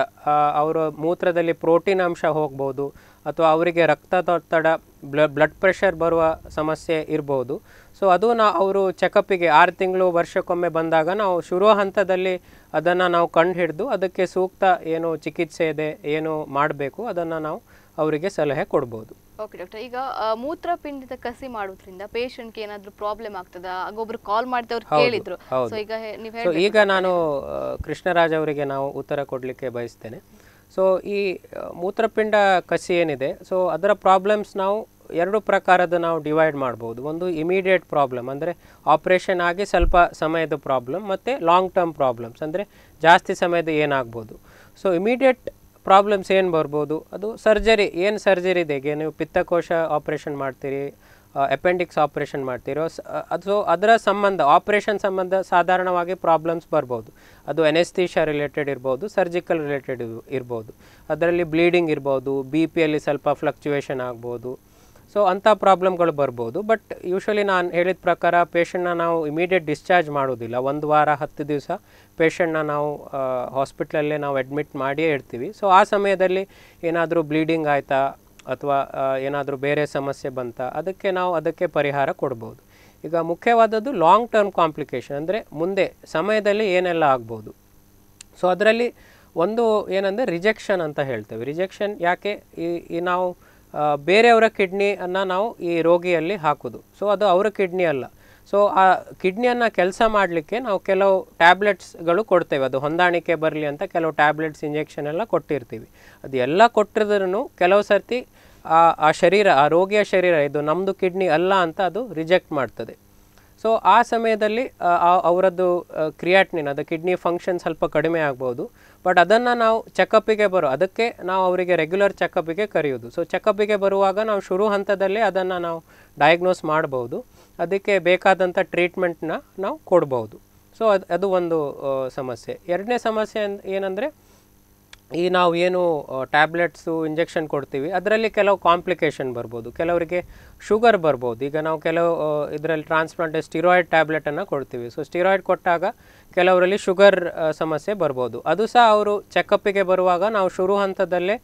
ಅವರ ಮೂತ್ರದಲ್ಲಿ ಪ್ರೋಟೀನ್ ಅಂಶ ಹೋಗ್ಬೋದು ಅಥವಾ ಅವರಿಗೆ ರಕ್ತದೊತ್ತಡ ಬ್ಲ ಬ್ಲಡ್ ಪ್ರೆಷರ್ ಬರುವ ಸಮಸ್ಯೆ ಇರ್ಬೋದು ಸೊ ಅದು ನಾ ಅವರು ಚೆಕಪ್ಪಿಗೆ ಆರು ತಿಂಗಳು ವರ್ಷಕ್ಕೊಮ್ಮೆ ಬಂದಾಗ ನಾವು ಶುರು ಹಂತದಲ್ಲಿ ಅದನ್ನು ನಾವು ಕಂಡುಹಿಡಿದು ಅದಕ್ಕೆ ಸೂಕ್ತ ಏನು ಚಿಕಿತ್ಸೆ ಇದೆ ಏನು ಮಾಡಬೇಕು ಅದನ್ನು ನಾವು ಅವರಿಗೆ ಸಲಹೆ ಕೊಡ್ಬೋದು ಓಕೆ ಡಾಕ್ಟರ್ ಈಗ ಮೂತ್ರಪಿಂಡದ ಕಸಿ ಮಾಡೋದ್ರಿಂದ ಗೆ ಏನಾದರೂ ಪ್ರಾಬ್ಲಮ್ ಆಗ್ತದ ಒಬ್ಬರು ಕಾಲ್ ಮಾಡಿದವ್ರು ಕೇಳಿದ್ರು ಈಗ ನೀವು ಈಗ ನಾನು ಕೃಷ್ಣರಾಜ್ ಅವರಿಗೆ ನಾವು ಉತ್ತರ ಕೊಡ್ಲಿಕ್ಕೆ ಬಯಸ್ತೇನೆ ಸೊ ಈ ಮೂತ್ರಪಿಂಡ ಕಸಿ ಏನಿದೆ ಸೊ ಅದರ ಪ್ರಾಬ್ಲಮ್ಸ್ ನಾವು ಎರಡು ಪ್ರಕಾರದ ನಾವು ಡಿವೈಡ್ ಮಾಡ್ಬೋದು ಒಂದು ಇಮಿಡಿಯೇಟ್ ಪ್ರಾಬ್ಲಮ್ ಅಂದ್ರೆ ಆಪರೇಷನ್ ಆಗಿ ಸ್ವಲ್ಪ ಸಮಯದ ಪ್ರಾಬ್ಲಮ್ ಮತ್ತೆ ಲಾಂಗ್ ಟರ್ಮ್ ಪ್ರಾಬ್ಲಮ್ಸ್ ಅಂದ್ರೆ ಜಾಸ್ತಿ ಸಮಯದ ಏನಾಗ್ಬೋದು ಸೊ ಇಮಿಡಿಯೇಟ್ ಪ್ರಾಬ್ಲಮ್ಸ್ ಏನು ಬರ್ಬೋದು ಅದು ಸರ್ಜರಿ ಏನು ಸರ್ಜರಿ ಇದೆಗೆ ನೀವು ಪಿತ್ತಕೋಶ ಆಪ್ರೇಷನ್ ಮಾಡ್ತೀರಿ ಅಪೆಂಡಿಕ್ಸ್ ಆಪ್ರೇಷನ್ ಮಾಡ್ತೀರೋ ಅದು ಅದರ ಸಂಬಂಧ ಆಪ್ರೇಷನ್ ಸಂಬಂಧ ಸಾಧಾರಣವಾಗಿ ಪ್ರಾಬ್ಲಮ್ಸ್ ಬರ್ಬೋದು ಅದು ಎನೆಸ್ತೀಶಾ ರಿಲೇಟೆಡ್ ಇರ್ಬೋದು ಸರ್ಜಿಕಲ್ ರಿಲೇಟೆಡ್ ಇರ್ಬೋದು ಅದರಲ್ಲಿ ಬ್ಲೀಡಿಂಗ್ ಇರ್ಬೋದು ಬಿ ಪಿಯಲ್ಲಿ ಸ್ವಲ್ಪ ಫ್ಲಕ್ಚುವೇಷನ್ ಆಗ್ಬೋದು ಸೊ ಅಂಥ ಪ್ರಾಬ್ಲಮ್ಗಳು ಬರ್ಬೋದು ಬಟ್ ಯೂಶ್ವಲಿ ನಾನು ಹೇಳಿದ ಪ್ರಕಾರ ಪೇಷಂಟ್ನ ನಾವು ಇಮಿಡಿಯೇಟ್ ಡಿಸ್ಚಾರ್ಜ್ ಮಾಡೋದಿಲ್ಲ ಒಂದು ವಾರ ಹತ್ತು ದಿವಸ ಪೇಷಂಟ್ನ ನಾವು ಹಾಸ್ಪಿಟ್ಲಲ್ಲೇ ನಾವು ಅಡ್ಮಿಟ್ ಮಾಡಿಯೇ ಇರ್ತೀವಿ ಸೊ ಆ ಸಮಯದಲ್ಲಿ ಏನಾದರೂ ಬ್ಲೀಡಿಂಗ್ ಆಯಿತಾ ಅಥವಾ ಏನಾದರೂ ಬೇರೆ ಸಮಸ್ಯೆ ಬಂತಾ ಅದಕ್ಕೆ ನಾವು ಅದಕ್ಕೆ ಪರಿಹಾರ ಕೊಡ್ಬೋದು ಈಗ ಮುಖ್ಯವಾದದ್ದು ಲಾಂಗ್ ಟರ್ಮ್ ಕಾಂಪ್ಲಿಕೇಶನ್ ಅಂದರೆ ಮುಂದೆ ಸಮಯದಲ್ಲಿ ಏನೆಲ್ಲ ಆಗ್ಬೋದು ಸೊ ಅದರಲ್ಲಿ ಒಂದು ಏನಂದರೆ ರಿಜೆಕ್ಷನ್ ಅಂತ ಹೇಳ್ತೇವೆ ರಿಜೆಕ್ಷನ್ ಯಾಕೆ ಈ ನಾವು ಬೇರೆಯವರ ಕಿಡ್ನಿಯನ್ನು ನಾವು ಈ ರೋಗಿಯಲ್ಲಿ ಹಾಕೋದು ಸೊ ಅದು ಅವರ ಕಿಡ್ನಿ ಅಲ್ಲ ಸೊ ಆ ಕಿಡ್ನಿಯನ್ನು ಕೆಲಸ ಮಾಡಲಿಕ್ಕೆ ನಾವು ಕೆಲವು ಟ್ಯಾಬ್ಲೆಟ್ಸ್ಗಳು ಕೊಡ್ತೇವೆ ಅದು ಹೊಂದಾಣಿಕೆ ಬರಲಿ ಅಂತ ಕೆಲವು ಟ್ಯಾಬ್ಲೆಟ್ಸ್ ಇಂಜೆಕ್ಷನ್ ಎಲ್ಲ ಕೊಟ್ಟಿರ್ತೀವಿ ಅದು ಎಲ್ಲ ಕೊಟ್ಟಿದ್ರೂ ಕೆಲವು ಸರ್ತಿ ಆ ಶರೀರ ಆ ರೋಗಿಯ ಶರೀರ ಇದು ನಮ್ಮದು ಕಿಡ್ನಿ ಅಲ್ಲ ಅಂತ ಅದು ರಿಜೆಕ್ಟ್ ಮಾಡ್ತದೆ ಸೊ ಆ ಸಮಯದಲ್ಲಿ ಅವರದ್ದು ಕ್ರಿಯಾಟ್ನಿನ್ ಅದು ಕಿಡ್ನಿ ಫಂಕ್ಷನ್ ಸ್ವಲ್ಪ ಕಡಿಮೆ ಆಗ್ಬೋದು ಬಟ್ ಅದನ್ನು ನಾವು ಚೆಕಪ್ಪಿಗೆ ಬರೋ ಅದಕ್ಕೆ ನಾವು ಅವರಿಗೆ ರೆಗ್ಯುಲರ್ ಚೆಕಪ್ಪಿಗೆ ಕರೆಯೋದು ಸೊ ಚೆಕಪ್ಪಿಗೆ ಬರುವಾಗ ನಾವು ಶುರು ಹಂತದಲ್ಲಿ ಅದನ್ನು ನಾವು ಡಯಾಗ್ನೋಸ್ ಮಾಡ್ಬೋದು ಅದಕ್ಕೆ ಬೇಕಾದಂಥ ಟ್ರೀಟ್ಮೆಂಟ್ನ ನಾವು ಕೊಡ್ಬೋದು ಸೊ ಅದು ಅದು ಒಂದು ಸಮಸ್ಯೆ ಎರಡನೇ ಸಮಸ್ಯೆ ಏನಂದರೆ ಈ ನಾವು ಏನು ಟ್ಯಾಬ್ಲೆಟ್ಸು ಇಂಜೆಕ್ಷನ್ ಕೊಡ್ತೀವಿ ಅದರಲ್ಲಿ ಕೆಲವು ಕಾಂಪ್ಲಿಕೇಶನ್ ಬರ್ಬೋದು ಕೆಲವರಿಗೆ ಶುಗರ್ ಬರ್ಬೋದು ಈಗ ನಾವು ಕೆಲವು ಇದರಲ್ಲಿ ಟ್ರಾನ್ಸ್ಪ್ಲಾಂಟ್ ಸ್ಟಿರಾಯ್ಡ್ ಟ್ಯಾಬ್ಲೆಟನ್ನು ಕೊಡ್ತೀವಿ ಸೊ ಸ್ಟಿರಾಯ್ಡ್ ಕೊಟ್ಟಾಗ ಕೆಲವರಲ್ಲಿ ಶುಗರ್ ಸಮಸ್ಯೆ ಬರ್ಬೋದು ಅದು ಸಹ ಅವರು ಚೆಕಪ್ಪಿಗೆ ಬರುವಾಗ ನಾವು ಶುರು ಹಂತದಲ್ಲೇ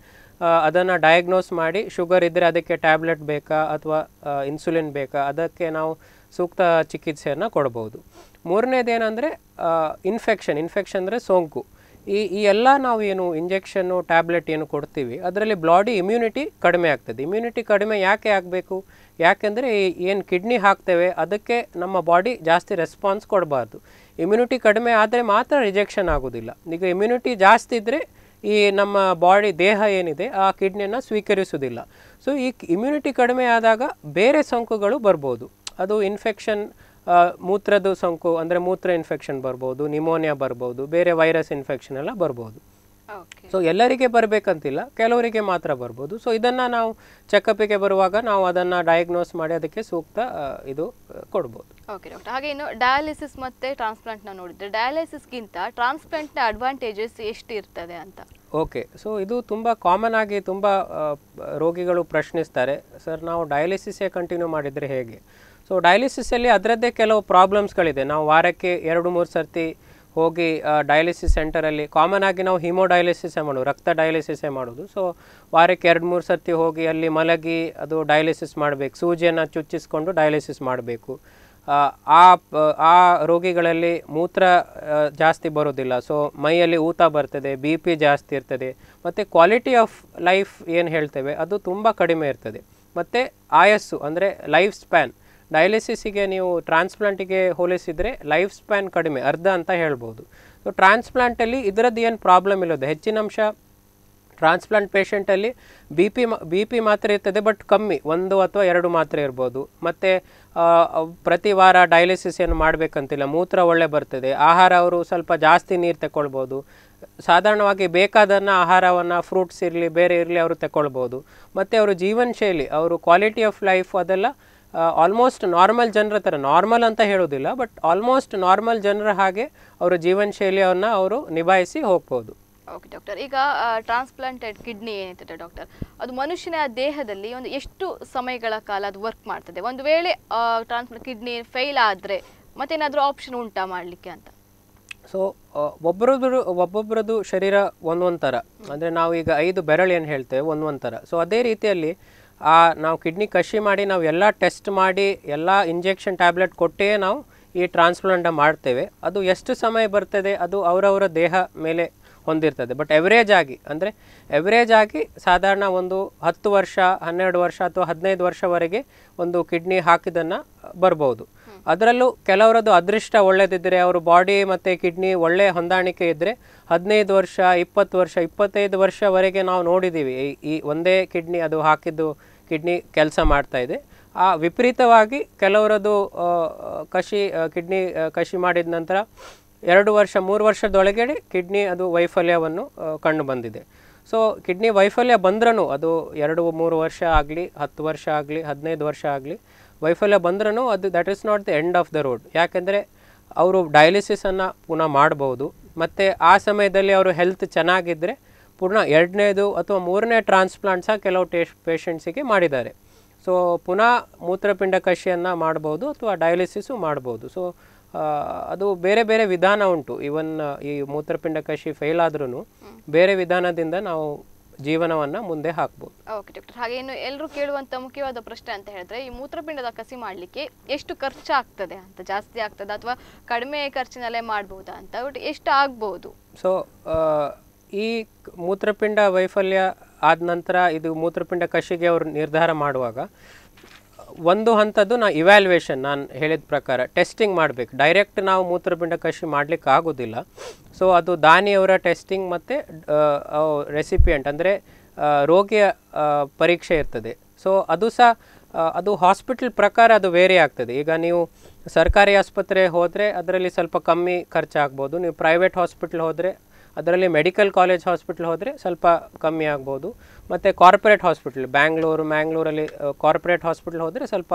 ಅದನ್ನು ಡಯಾಗ್ನೋಸ್ ಮಾಡಿ ಶುಗರ್ ಇದ್ದರೆ ಅದಕ್ಕೆ ಟ್ಯಾಬ್ಲೆಟ್ ಬೇಕಾ ಅಥವಾ ಇನ್ಸುಲಿನ್ ಬೇಕಾ ಅದಕ್ಕೆ ನಾವು ಸೂಕ್ತ ಚಿಕಿತ್ಸೆಯನ್ನು ಕೊಡ್ಬೋದು ಮೂರನೇದೇನೆಂದರೆ ಇನ್ಫೆಕ್ಷನ್ ಇನ್ಫೆಕ್ಷನ್ ಅಂದರೆ ಸೋಂಕು ಈ ಈ ಎಲ್ಲ ನಾವು ಏನು ಇಂಜೆಕ್ಷನ್ನು ಟ್ಯಾಬ್ಲೆಟ್ ಏನು ಕೊಡ್ತೀವಿ ಅದರಲ್ಲಿ ಬ್ಲಾಡಿ ಇಮ್ಯುನಿಟಿ ಕಡಿಮೆ ಆಗ್ತದೆ ಇಮ್ಯುನಿಟಿ ಕಡಿಮೆ ಯಾಕೆ ಆಗಬೇಕು ಯಾಕೆಂದರೆ ಏನು ಕಿಡ್ನಿ ಹಾಕ್ತೇವೆ ಅದಕ್ಕೆ ನಮ್ಮ ಬಾಡಿ ಜಾಸ್ತಿ ರೆಸ್ಪಾನ್ಸ್ ಕೊಡಬಾರ್ದು ಇಮ್ಯುನಿಟಿ ಕಡಿಮೆ ಆದರೆ ಮಾತ್ರ ರಿಜೆಕ್ಷನ್ ಆಗೋದಿಲ್ಲ ಈಗ ಇಮ್ಯುನಿಟಿ ಜಾಸ್ತಿ ಇದ್ದರೆ ಈ ನಮ್ಮ ಬಾಡಿ ದೇಹ ಏನಿದೆ ಆ ಕಿಡ್ನಿಯನ್ನು ಸ್ವೀಕರಿಸುವುದಿಲ್ಲ ಸೊ ಈ ಇಮ್ಯುನಿಟಿ ಕಡಿಮೆ ಆದಾಗ ಬೇರೆ ಸೋಂಕುಗಳು ಬರ್ಬೋದು ಅದು ಇನ್ಫೆಕ್ಷನ್ ಮೂತ್ರದ ಸೋಂಕು ಅಂದರೆ ಮೂತ್ರ ಇನ್ಫೆಕ್ಷನ್ ಬರ್ಬೋದು ನಿಮೋನಿಯಾ ಬರ್ಬೋದು ಬೇರೆ ವೈರಸ್ ಇನ್ಫೆಕ್ಷನ್ ಎಲ್ಲ ಬರ್ಬೋದು ಸೊ ಎಲ್ಲರಿಗೆ ಬರಬೇಕಂತಿಲ್ಲ ಕೆಲವರಿಗೆ ಮಾತ್ರ ಬರ್ಬೋದು ಸೊ ಇದನ್ನು ನಾವು ಚೆಕಪ್ಪಿಗೆ ಬರುವಾಗ ನಾವು ಅದನ್ನು ಡಯಾಗ್ನೋಸ್ ಮಾಡಿ ಅದಕ್ಕೆ ಸೂಕ್ತ ಇದು ಕೊಡ್ಬೋದು ಓಕೆ ಡಾಕ್ಟರ್ ಹಾಗೆ ಇನ್ನು ಡಯಾಲಿಸಿಸ್ ಮತ್ತು ಟ್ರಾನ್ಸ್ಪ್ಲಾಂಟ್ನ ನೋಡಿದ್ರೆ ಡಯಾಲಿಸಿಸ್ಗಿಂತ ಟ್ರಾನ್ಸ್ಪ್ಲಾಂಟ್ನ ಅಡ್ವಾಂಟೇಜಸ್ ಎಷ್ಟು ಇರ್ತದೆ ಅಂತ ಓಕೆ ಸೊ ಇದು ತುಂಬ ಕಾಮನ್ ಆಗಿ ತುಂಬ ರೋಗಿಗಳು ಪ್ರಶ್ನಿಸ್ತಾರೆ ಸರ್ ನಾವು ಡಯಾಲಿಸಿಸೇ ಕಂಟಿನ್ಯೂ ಮಾಡಿದರೆ ಹೇಗೆ ಸೊ ಡಯಾಲಿಸಿಸಲ್ಲಿ ಅದರದ್ದೇ ಕೆಲವು ಪ್ರಾಬ್ಲಮ್ಸ್ಗಳಿದೆ ನಾವು ವಾರಕ್ಕೆ ಎರಡು ಮೂರು ಸರ್ತಿ ಹೋಗಿ ಡಯಾಲಿಸಿಸ್ ಸೆಂಟರಲ್ಲಿ ಕಾಮನ್ ಆಗಿ ನಾವು ಹಿಮೋಡಯಾಲಿಸಿಸೇ ಮಾಡೋದು ರಕ್ತ ಡಯಾಲಿಸಿಸೇ ಮಾಡೋದು ಸೊ ವಾರಕ್ಕೆ ಎರಡು ಮೂರು ಸರ್ತಿ ಹೋಗಿ ಅಲ್ಲಿ ಮಲಗಿ ಅದು ಡಯಾಲಿಸಿಸ್ ಮಾಡಬೇಕು ಸೂಜಿಯನ್ನು ಚುಚ್ಚಿಸ್ಕೊಂಡು ಡಯಾಲಿಸಿಸ್ ಮಾಡಬೇಕು ಆ ಆ ರೋಗಿಗಳಲ್ಲಿ ಮೂತ್ರ ಜಾಸ್ತಿ ಬರೋದಿಲ್ಲ ಸೊ ಮೈಯಲ್ಲಿ ಊತ ಬರ್ತದೆ ಬಿ ಪಿ ಜಾಸ್ತಿ ಇರ್ತದೆ ಮತ್ತು ಕ್ವಾಲಿಟಿ ಆಫ್ ಲೈಫ್ ಏನು ಹೇಳ್ತೇವೆ ಅದು ತುಂಬ ಕಡಿಮೆ ಇರ್ತದೆ ಮತ್ತು ಆಯಸ್ಸು ಅಂದರೆ ಲೈಫ್ ಸ್ಪ್ಯಾನ್ ಡಯಾಲಿಸಿಸಿಗೆ ನೀವು ಟ್ರಾನ್ಸ್ಪ್ಲಾಂಟಿಗೆ ಹೋಲಿಸಿದರೆ ಲೈಫ್ ಸ್ಪ್ಯಾನ್ ಕಡಿಮೆ ಅರ್ಧ ಅಂತ ಹೇಳ್ಬೋದು ಸೊ ಟ್ರಾನ್ಸ್ಪ್ಲಾಂಟಲ್ಲಿ ಇದರದ್ದು ಏನು ಪ್ರಾಬ್ಲಮ್ ಇಲ್ಲದೆ ಹೆಚ್ಚಿನ ಅಂಶ ಟ್ರಾನ್ಸ್ಪ್ಲಾಂಟ್ ಪೇಷೆಂಟಲ್ಲಿ ಬಿ ಪಿ ಬಿ ಪಿ ಮಾತ್ರೆ ಇರ್ತದೆ ಬಟ್ ಕಮ್ಮಿ ಒಂದು ಅಥವಾ ಎರಡು ಮಾತ್ರೆ ಇರ್ಬೋದು ಮತ್ತು ಪ್ರತಿ ವಾರ ಡಯಾಲಿಸಿಸ್ ಏನು ಮಾಡಬೇಕಂತಿಲ್ಲ ಮೂತ್ರ ಒಳ್ಳೆ ಬರ್ತದೆ ಆಹಾರ ಅವರು ಸ್ವಲ್ಪ ಜಾಸ್ತಿ ನೀರು ತಗೊಳ್ಬೋದು ಸಾಧಾರಣವಾಗಿ ಬೇಕಾದನ್ನು ಆಹಾರವನ್ನು ಫ್ರೂಟ್ಸ್ ಇರಲಿ ಬೇರೆ ಇರಲಿ ಅವರು ತಗೊಳ್ಬೋದು ಮತ್ತು ಅವರು ಜೀವನ ಶೈಲಿ ಅವರು ಕ್ವಾಲಿಟಿ ಆಫ್ ಲೈಫ್ ಅದೆಲ್ಲ ಆಲ್ಮೋಸ್ಟ್ ನಾರ್ಮಲ್ ಜನರ ಥರ ನಾರ್ಮಲ್ ಅಂತ ಹೇಳೋದಿಲ್ಲ ಬಟ್ ಆಲ್ಮೋಸ್ಟ್ ನಾರ್ಮಲ್ ಜನರ ಹಾಗೆ ಅವರ ಜೀವನ ಶೈಲಿಯನ್ನು ಅವರು ನಿಭಾಯಿಸಿ ಹೋಗ್ಬೋದು ಓಕೆ ಡಾಕ್ಟರ್ ಈಗ ಟ್ರಾನ್ಸ್ಪ್ಲಾಂಟೆಡ್ ಕಿಡ್ನಿ ಏನಿರ್ತದೆ ಡಾಕ್ಟರ್ ಅದು ಮನುಷ್ಯನ ದೇಹದಲ್ಲಿ ಒಂದು ಎಷ್ಟು ಸಮಯಗಳ ಕಾಲ ಅದು ವರ್ಕ್ ಮಾಡ್ತದೆ ಒಂದು ವೇಳೆ ಟ್ರಾನ್ಸ್ಪ್ಲಾಂಟ್ ಕಿಡ್ನಿ ಫೇಲ್ ಆದರೆ ಮತ್ತೇನಾದರೂ ಆಪ್ಷನ್ ಉಂಟಾ ಮಾಡಲಿಕ್ಕೆ ಅಂತ ಸೊ ಒಬ್ಬರದ್ದು ಒಬ್ಬೊಬ್ಬರದ್ದು ಶರೀರ ಒಂದೊಂದು ಥರ ಅಂದರೆ ನಾವು ಈಗ ಐದು ಬೆರಳು ಏನು ಹೇಳ್ತೇವೆ ಒಂದೊಂದು ಥರ ಸೊ ಅದೇ ರೀತಿಯಲ್ಲಿ ಆ ನಾವು ಕಿಡ್ನಿ ಕಷಿ ಮಾಡಿ ನಾವು ಎಲ್ಲ ಟೆಸ್ಟ್ ಮಾಡಿ ಎಲ್ಲ ಇಂಜೆಕ್ಷನ್ ಟ್ಯಾಬ್ಲೆಟ್ ಕೊಟ್ಟೇ ನಾವು ಈ ಟ್ರಾನ್ಸ್ಪ್ಲಾಂಟ ಮಾಡ್ತೇವೆ ಅದು ಎಷ್ಟು ಸಮಯ ಬರ್ತದೆ ಅದು ಅವರವರ ದೇಹ ಮೇಲೆ ಹೊಂದಿರ್ತದೆ ಬಟ್ ಎವರೇಜ್ ಆಗಿ ಅಂದರೆ ಎವರೇಜ್ ಆಗಿ ಸಾಧಾರಣ ಒಂದು ಹತ್ತು ವರ್ಷ ಹನ್ನೆರಡು ವರ್ಷ ಅಥವಾ ಹದಿನೈದು ವರ್ಷವರೆಗೆ ಒಂದು ಕಿಡ್ನಿ ಹಾಕಿದ್ದನ್ನು ಬರ್ಬೋದು ಅದರಲ್ಲೂ ಕೆಲವರದ್ದು ಅದೃಷ್ಟ ಒಳ್ಳೆಯದಿದ್ದರೆ ಅವರು ಬಾಡಿ ಮತ್ತು ಕಿಡ್ನಿ ಒಳ್ಳೆಯ ಹೊಂದಾಣಿಕೆ ಇದ್ದರೆ ಹದಿನೈದು ವರ್ಷ ಇಪ್ಪತ್ತು ವರ್ಷ ಇಪ್ಪತ್ತೈದು ವರ್ಷವರೆಗೆ ನಾವು ನೋಡಿದ್ದೀವಿ ಈ ಒಂದೇ ಕಿಡ್ನಿ ಅದು ಹಾಕಿದ್ದು ಕಿಡ್ನಿ ಕೆಲಸ ಇದೆ ಆ ವಿಪರೀತವಾಗಿ ಕೆಲವರದು ಕಷಿ ಕಿಡ್ನಿ ಕಷಿ ಮಾಡಿದ ನಂತರ ಎರಡು ವರ್ಷ ಮೂರು ವರ್ಷದೊಳಗಡೆ ಕಿಡ್ನಿ ಅದು ವೈಫಲ್ಯವನ್ನು ಕಂಡು ಬಂದಿದೆ ಸೊ ಕಿಡ್ನಿ ವೈಫಲ್ಯ ಬಂದ್ರೂ ಅದು ಎರಡು ಮೂರು ವರ್ಷ ಆಗಲಿ ಹತ್ತು ವರ್ಷ ಆಗಲಿ ಹದಿನೈದು ವರ್ಷ ಆಗಲಿ ವೈಫಲ್ಯ ಬಂದ್ರೂ ಅದು that is not the end of the road ಯಾಕೆಂದರೆ ಅವರು ಡಯಾಲಿಸಿಸನ್ನು ಪುನಃ ಮಾಡ್ಬೋದು ಮತ್ತು ಆ ಸಮಯದಲ್ಲಿ ಅವರು ಹೆಲ್ತ್ ಚೆನ್ನಾಗಿದ್ದರೆ ಪುನಃ ಎರಡನೇದು ಅಥವಾ ಮೂರನೇ ಟ್ರಾನ್ಸ್ಪ್ಲಾಂಟ್ ಸಹ ಕೆಲವು ಟೇಶ್ ಪೇಷಂಟ್ಸಿಗೆ ಮಾಡಿದ್ದಾರೆ ಸೊ ಪುನಃ ಮೂತ್ರಪಿಂಡ ಕಷಿಯನ್ನು ಮಾಡ್ಬೋದು ಅಥವಾ ಡಯಾಲಿಸಿಸು ಮಾಡ್ಬೋದು ಸೊ ಅದು ಬೇರೆ ಬೇರೆ ವಿಧಾನ ಉಂಟು ಈವನ್ ಈ ಮೂತ್ರಪಿಂಡ ಕಷಿ ಫೇಲ್ ಆದ್ರೂ ಬೇರೆ ವಿಧಾನದಿಂದ ನಾವು ಜೀವನವನ್ನ ಮುಂದೆ ಹಾಕ್ಬೋದು ಓಕೆ ಡಾಕ್ಟರ್ ಹಾಗೆ ಇನ್ನು ಎಲ್ಲರೂ ಕೇಳುವಂತ ಮುಖ್ಯವಾದ ಪ್ರಶ್ನೆ ಅಂತ ಹೇಳಿದ್ರೆ ಈ ಮೂತ್ರಪಿಂಡದ ಕಸಿ ಮಾಡಲಿಕ್ಕೆ ಎಷ್ಟು ಖರ್ಚಾಗ್ತದೆ ಅಂತ ಜಾಸ್ತಿ ಆಗ್ತದೆ ಅಥವಾ ಕಡಿಮೆ ಖರ್ಚಿನಲ್ಲೇ ಮಾಡಬಹುದಾ ಅಂತ ಬಟ್ ಎಷ್ಟು ಆಗ್ಬಹುದು ಸೊ ಈ ಮೂತ್ರಪಿಂಡ ವೈಫಲ್ಯ ಆದ ನಂತರ ಇದು ಮೂತ್ರಪಿಂಡ ಕಸಿಗೆ ಅವರು ನಿರ್ಧಾರ ಮಾಡುವಾಗ ಒಂದು ಹಂತದ್ದು ನಾ ಇವ್ಯಾಲ್ಯೂಯೇಷನ್ ನಾನು ಹೇಳಿದ ಪ್ರಕಾರ ಟೆಸ್ಟಿಂಗ್ ಮಾಡಬೇಕು ಡೈರೆಕ್ಟ್ ನಾವು ಮೂತ್ರಪಿಂಡ ಕಷಿ ಮಾಡಲಿಕ್ಕೆ ಆಗೋದಿಲ್ಲ ಸೊ ಅದು ದಾನಿಯವರ ಟೆಸ್ಟಿಂಗ್ ಮತ್ತು ರೆಸಿಪಿಯಂಟ್ ಅಂದರೆ ರೋಗಿಯ ಪರೀಕ್ಷೆ ಇರ್ತದೆ ಸೊ ಅದು ಸಹ ಅದು ಹಾಸ್ಪಿಟಲ್ ಪ್ರಕಾರ ಅದು ವೇರಿ ಆಗ್ತದೆ ಈಗ ನೀವು ಸರ್ಕಾರಿ ಆಸ್ಪತ್ರೆ ಹೋದರೆ ಅದರಲ್ಲಿ ಸ್ವಲ್ಪ ಕಮ್ಮಿ ಖರ್ಚಾಗ್ಬೋದು ನೀವು ಪ್ರೈವೇಟ್ ಹಾಸ್ಪಿಟ್ಲ್ ಹೋದರೆ ಅದರಲ್ಲಿ ಮೆಡಿಕಲ್ ಕಾಲೇಜ್ ಹಾಸ್ಪಿಟ್ಲ್ ಹೋದರೆ ಸ್ವಲ್ಪ ಕಮ್ಮಿ ಆಗ್ಬೋದು ಮತ್ತು ಕಾರ್ಪೊರೇಟ್ ಹಾಸ್ಪಿಟ್ಲ್ ಬ್ಯಾಂಗ್ಳೂರು ಮ್ಯಾಂಗ್ಳೂರಲ್ಲಿ ಕಾರ್ಪೊರೇಟ್ ಹಾಸ್ಪಿಟ್ಲ್ ಹೋದರೆ ಸ್ವಲ್ಪ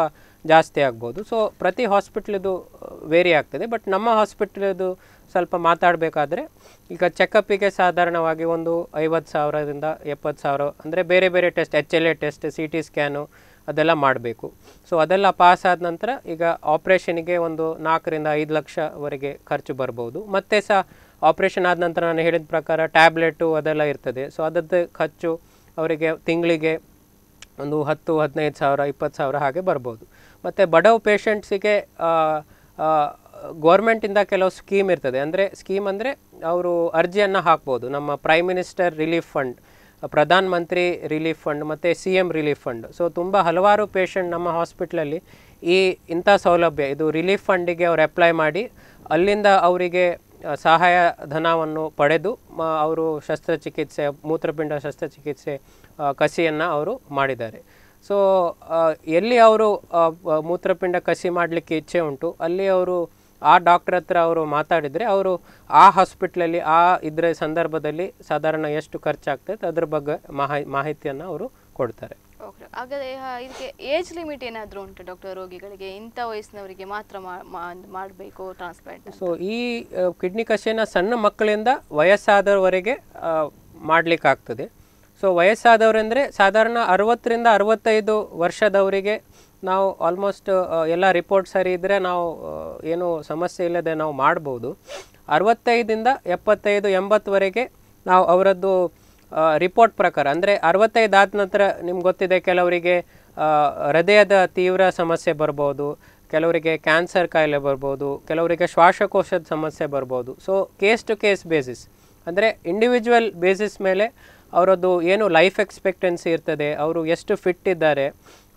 ಜಾಸ್ತಿ ಆಗ್ಬೋದು ಸೊ ಪ್ರತಿ ಹಾಸ್ಪಿಟ್ಲಿದು ವೇರಿ ಆಗ್ತದೆ ಬಟ್ ನಮ್ಮ ಹಾಸ್ಪಿಟ್ಲಿದು ಸ್ವಲ್ಪ ಮಾತಾಡಬೇಕಾದ್ರೆ ಈಗ ಚೆಕಪ್ಪಿಗೆ ಸಾಧಾರಣವಾಗಿ ಒಂದು ಐವತ್ತು ಸಾವಿರದಿಂದ ಎಪ್ಪತ್ತು ಸಾವಿರ ಅಂದರೆ ಬೇರೆ ಬೇರೆ test H L A test C T scan ಅದೆಲ್ಲ ಮಾಡಬೇಕು ಸೊ ಅದೆಲ್ಲ ಪಾಸ್ ಆದ ನಂತರ ಈಗ ಆಪ್ರೇಷನಿಗೆ ಒಂದು ನಾಲ್ಕರಿಂದ ಐದು ಲಕ್ಷವರೆಗೆ ಖರ್ಚು ಬರ್ಬೋದು ಮತ್ತೆ ಸಹ ಆಪ್ರೇಷನ್ ಆದ ನಂತರ ನಾನು ಹೇಳಿದ ಪ್ರಕಾರ ಟ್ಯಾಬ್ಲೆಟು ಅದೆಲ್ಲ ಇರ್ತದೆ ಸೊ ಅದರದ್ದು ಖರ್ಚು ಅವರಿಗೆ ತಿಂಗಳಿಗೆ ಒಂದು ಹತ್ತು ಹದಿನೈದು ಸಾವಿರ ಇಪ್ಪತ್ತು ಸಾವಿರ ಹಾಗೆ ಬರ್ಬೋದು ಮತ್ತು ಬಡವ ಪೇಷಂಟ್ಸಿಗೆ ಗೋರ್ಮೆಂಟಿಂದ ಕೆಲವು ಸ್ಕೀಮ್ ಇರ್ತದೆ ಅಂದರೆ ಸ್ಕೀಮ್ ಅಂದರೆ ಅವರು ಅರ್ಜಿಯನ್ನು ಹಾಕ್ಬೋದು ನಮ್ಮ prime minister relief fund Pradhan Mantri relief fund ಮತ್ತು C M relief fund so ತುಂಬ ಹಲವಾರು ಪೇಷಂಟ್ ನಮ್ಮ ಹಾಸ್ಪಿಟ್ಲಲ್ಲಿ ಈ ಇಂಥ ಸೌಲಭ್ಯ ಇದು ರಿಲೀಫ್ ಫಂಡಿಗೆ ಅವರು ಅಪ್ಲೈ ಮಾಡಿ ಅಲ್ಲಿಂದ ಅವರಿಗೆ ಸಹಾಯ ಧನವನ್ನು ಪಡೆದು ಅವರು ಶಸ್ತ್ರಚಿಕಿತ್ಸೆ ಮೂತ್ರಪಿಂಡ ಶಸ್ತ್ರಚಿಕಿತ್ಸೆ ಕಸಿಯನ್ನು ಅವರು ಮಾಡಿದ್ದಾರೆ ಸೊ ಎಲ್ಲಿ ಅವರು ಮೂತ್ರಪಿಂಡ ಕಸಿ ಮಾಡಲಿಕ್ಕೆ ಇಚ್ಛೆ ಉಂಟು ಅಲ್ಲಿ ಅವರು ಆ ಡಾಕ್ಟ್ರ್ ಹತ್ರ ಅವರು ಮಾತಾಡಿದರೆ ಅವರು ಆ ಹಾಸ್ಪಿಟ್ಲಲ್ಲಿ ಆ ಇದ್ರೆ ಸಂದರ್ಭದಲ್ಲಿ ಸಾಧಾರಣ ಎಷ್ಟು ಖರ್ಚಾಗ್ತದೆ ಅದ್ರ ಬಗ್ಗೆ ಮಾಹಿತಿಯನ್ನು ಅವರು ಕೊಡ್ತಾರೆ ಓಕೆ ಹಾಗಾದರೆ ಇದಕ್ಕೆ ಏಜ್ ಲಿಮಿಟ್ ಏನಾದರೂ ಉಂಟು ಡಾಕ್ಟರ್ ರೋಗಿಗಳಿಗೆ ಇಂಥ ವಯಸ್ಸಿನವರಿಗೆ ಮಾತ್ರ ಮಾಡಬೇಕು ಟ್ರಾನ್ಸ್ಪ್ಲಾಂಟ್ ಸೊ ಈ ಕಿಡ್ನಿ ಕಸಿನ ಸಣ್ಣ ಮಕ್ಕಳಿಂದ ವಯಸ್ಸಾದವರೆಗೆ ಮಾಡಲಿಕ್ಕಾಗ್ತದೆ ಸೊ ವಯಸ್ಸಾದವರೆಂದರೆ ಸಾಧಾರಣ ಅರವತ್ತರಿಂದ ಅರವತ್ತೈದು ವರ್ಷದವರಿಗೆ ನಾವು ಆಲ್ಮೋಸ್ಟ್ ಎಲ್ಲ ರಿಪೋರ್ಟ್ ಸರಿ ಇದ್ದರೆ ನಾವು ಏನು ಸಮಸ್ಯೆ ಇಲ್ಲದೆ ನಾವು ಮಾಡ್ಬೋದು ಅರವತ್ತೈದಿಂದ ಎಪ್ಪತ್ತೈದು ಎಂಬತ್ತುವರೆಗೆ ನಾವು ಅವರದ್ದು ರಿಪೋರ್ಟ್ ಪ್ರಕಾರ ಅಂದರೆ ಅರವತ್ತೈದು ಆದ ನಂತರ ನಿಮ್ಗೆ ಗೊತ್ತಿದೆ ಕೆಲವರಿಗೆ ಹೃದಯದ ತೀವ್ರ ಸಮಸ್ಯೆ ಬರ್ಬೋದು ಕೆಲವರಿಗೆ ಕ್ಯಾನ್ಸರ್ ಕಾಯಿಲೆ ಬರ್ಬೋದು ಕೆಲವರಿಗೆ ಶ್ವಾಸಕೋಶದ ಸಮಸ್ಯೆ ಬರ್ಬೋದು so case to case basis ಅಂದರೆ ಇಂಡಿವಿಜುವಲ್ ಬೇಸಿಸ್ ಮೇಲೆ ಅವರದ್ದು ಏನು ಲೈಫ್ ಎಕ್ಸ್ಪೆಕ್ಟೆನ್ಸಿ ಇರ್ತದೆ ಅವರು ಎಷ್ಟು ಫಿಟ್ ಇದ್ದಾರೆ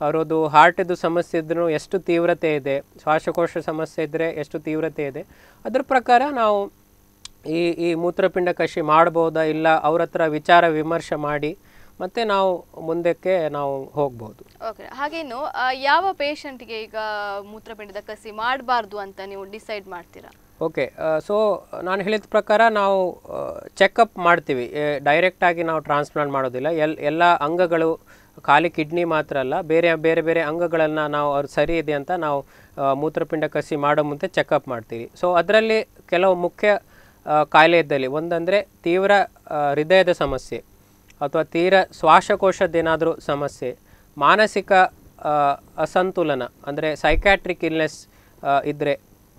ಅವರದ್ದು ಹಾರ್ಟಿದ್ದು ಸಮಸ್ಯೆ ಇದ್ರೂ ಎಷ್ಟು ತೀವ್ರತೆ ಇದೆ ಶ್ವಾಸಕೋಶ ಸಮಸ್ಯೆ ಇದ್ದರೆ ಎಷ್ಟು ತೀವ್ರತೆ ಇದೆ ಅದ್ರ ಪ್ರಕಾರ ನಾವು ಈ ಈ ಮೂತ್ರಪಿಂಡ ಕಷಿ ಮಾಡ್ಬೋದಾ ಇಲ್ಲ ಅವ್ರ ಹತ್ರ ವಿಚಾರ ವಿಮರ್ಶೆ ಮಾಡಿ ಮತ್ತೆ ನಾವು ಮುಂದಕ್ಕೆ ನಾವು ಹೋಗ್ಬೋದು ಓಕೆ ಹಾಗೇನು ಯಾವ ಪೇಷಂಟ್ಗೆ ಈಗ ಮೂತ್ರಪಿಂಡದ ಕಸಿ ಮಾಡಬಾರ್ದು ಅಂತ ನೀವು ಡಿಸೈಡ್ ಮಾಡ್ತೀರಾ ಓಕೆ ಸೊ ನಾನು ಹೇಳಿದ ಪ್ರಕಾರ ನಾವು ಚೆಕಪ್ ಮಾಡ್ತೀವಿ ಡೈರೆಕ್ಟಾಗಿ ನಾವು ಟ್ರಾನ್ಸ್ಪ್ಲಾಂಟ್ ಮಾಡೋದಿಲ್ಲ ಎಲ್ ಎಲ್ಲ ಅಂಗಗಳು ಖಾಲಿ ಕಿಡ್ನಿ ಮಾತ್ರ ಅಲ್ಲ ಬೇರೆ ಬೇರೆ ಬೇರೆ ಅಂಗಗಳನ್ನು ನಾವು ಅವ್ರು ಸರಿ ಇದೆ ಅಂತ ನಾವು ಮೂತ್ರಪಿಂಡ ಕಸಿ ಮಾಡೋ ಮುಂದೆ ಚೆಕಪ್ ಮಾಡ್ತೀವಿ ಸೊ ಅದರಲ್ಲಿ ಕೆಲವು ಮುಖ್ಯ ಕಾಯಿಲೆ ಇದ್ದಲ್ಲಿ ಒಂದಂದರೆ ತೀವ್ರ ಹೃದಯದ ಸಮಸ್ಯೆ ಅಥವಾ ತೀರ ಶ್ವಾಸಕೋಶದ್ದೇನಾದರೂ ಸಮಸ್ಯೆ ಮಾನಸಿಕ ಅಸಂತುಲನ ಅಂದರೆ ಸೈಕ್ಯಾಟ್ರಿಕ್ ಇಲ್ನೆಸ್ ಇದ್ದರೆ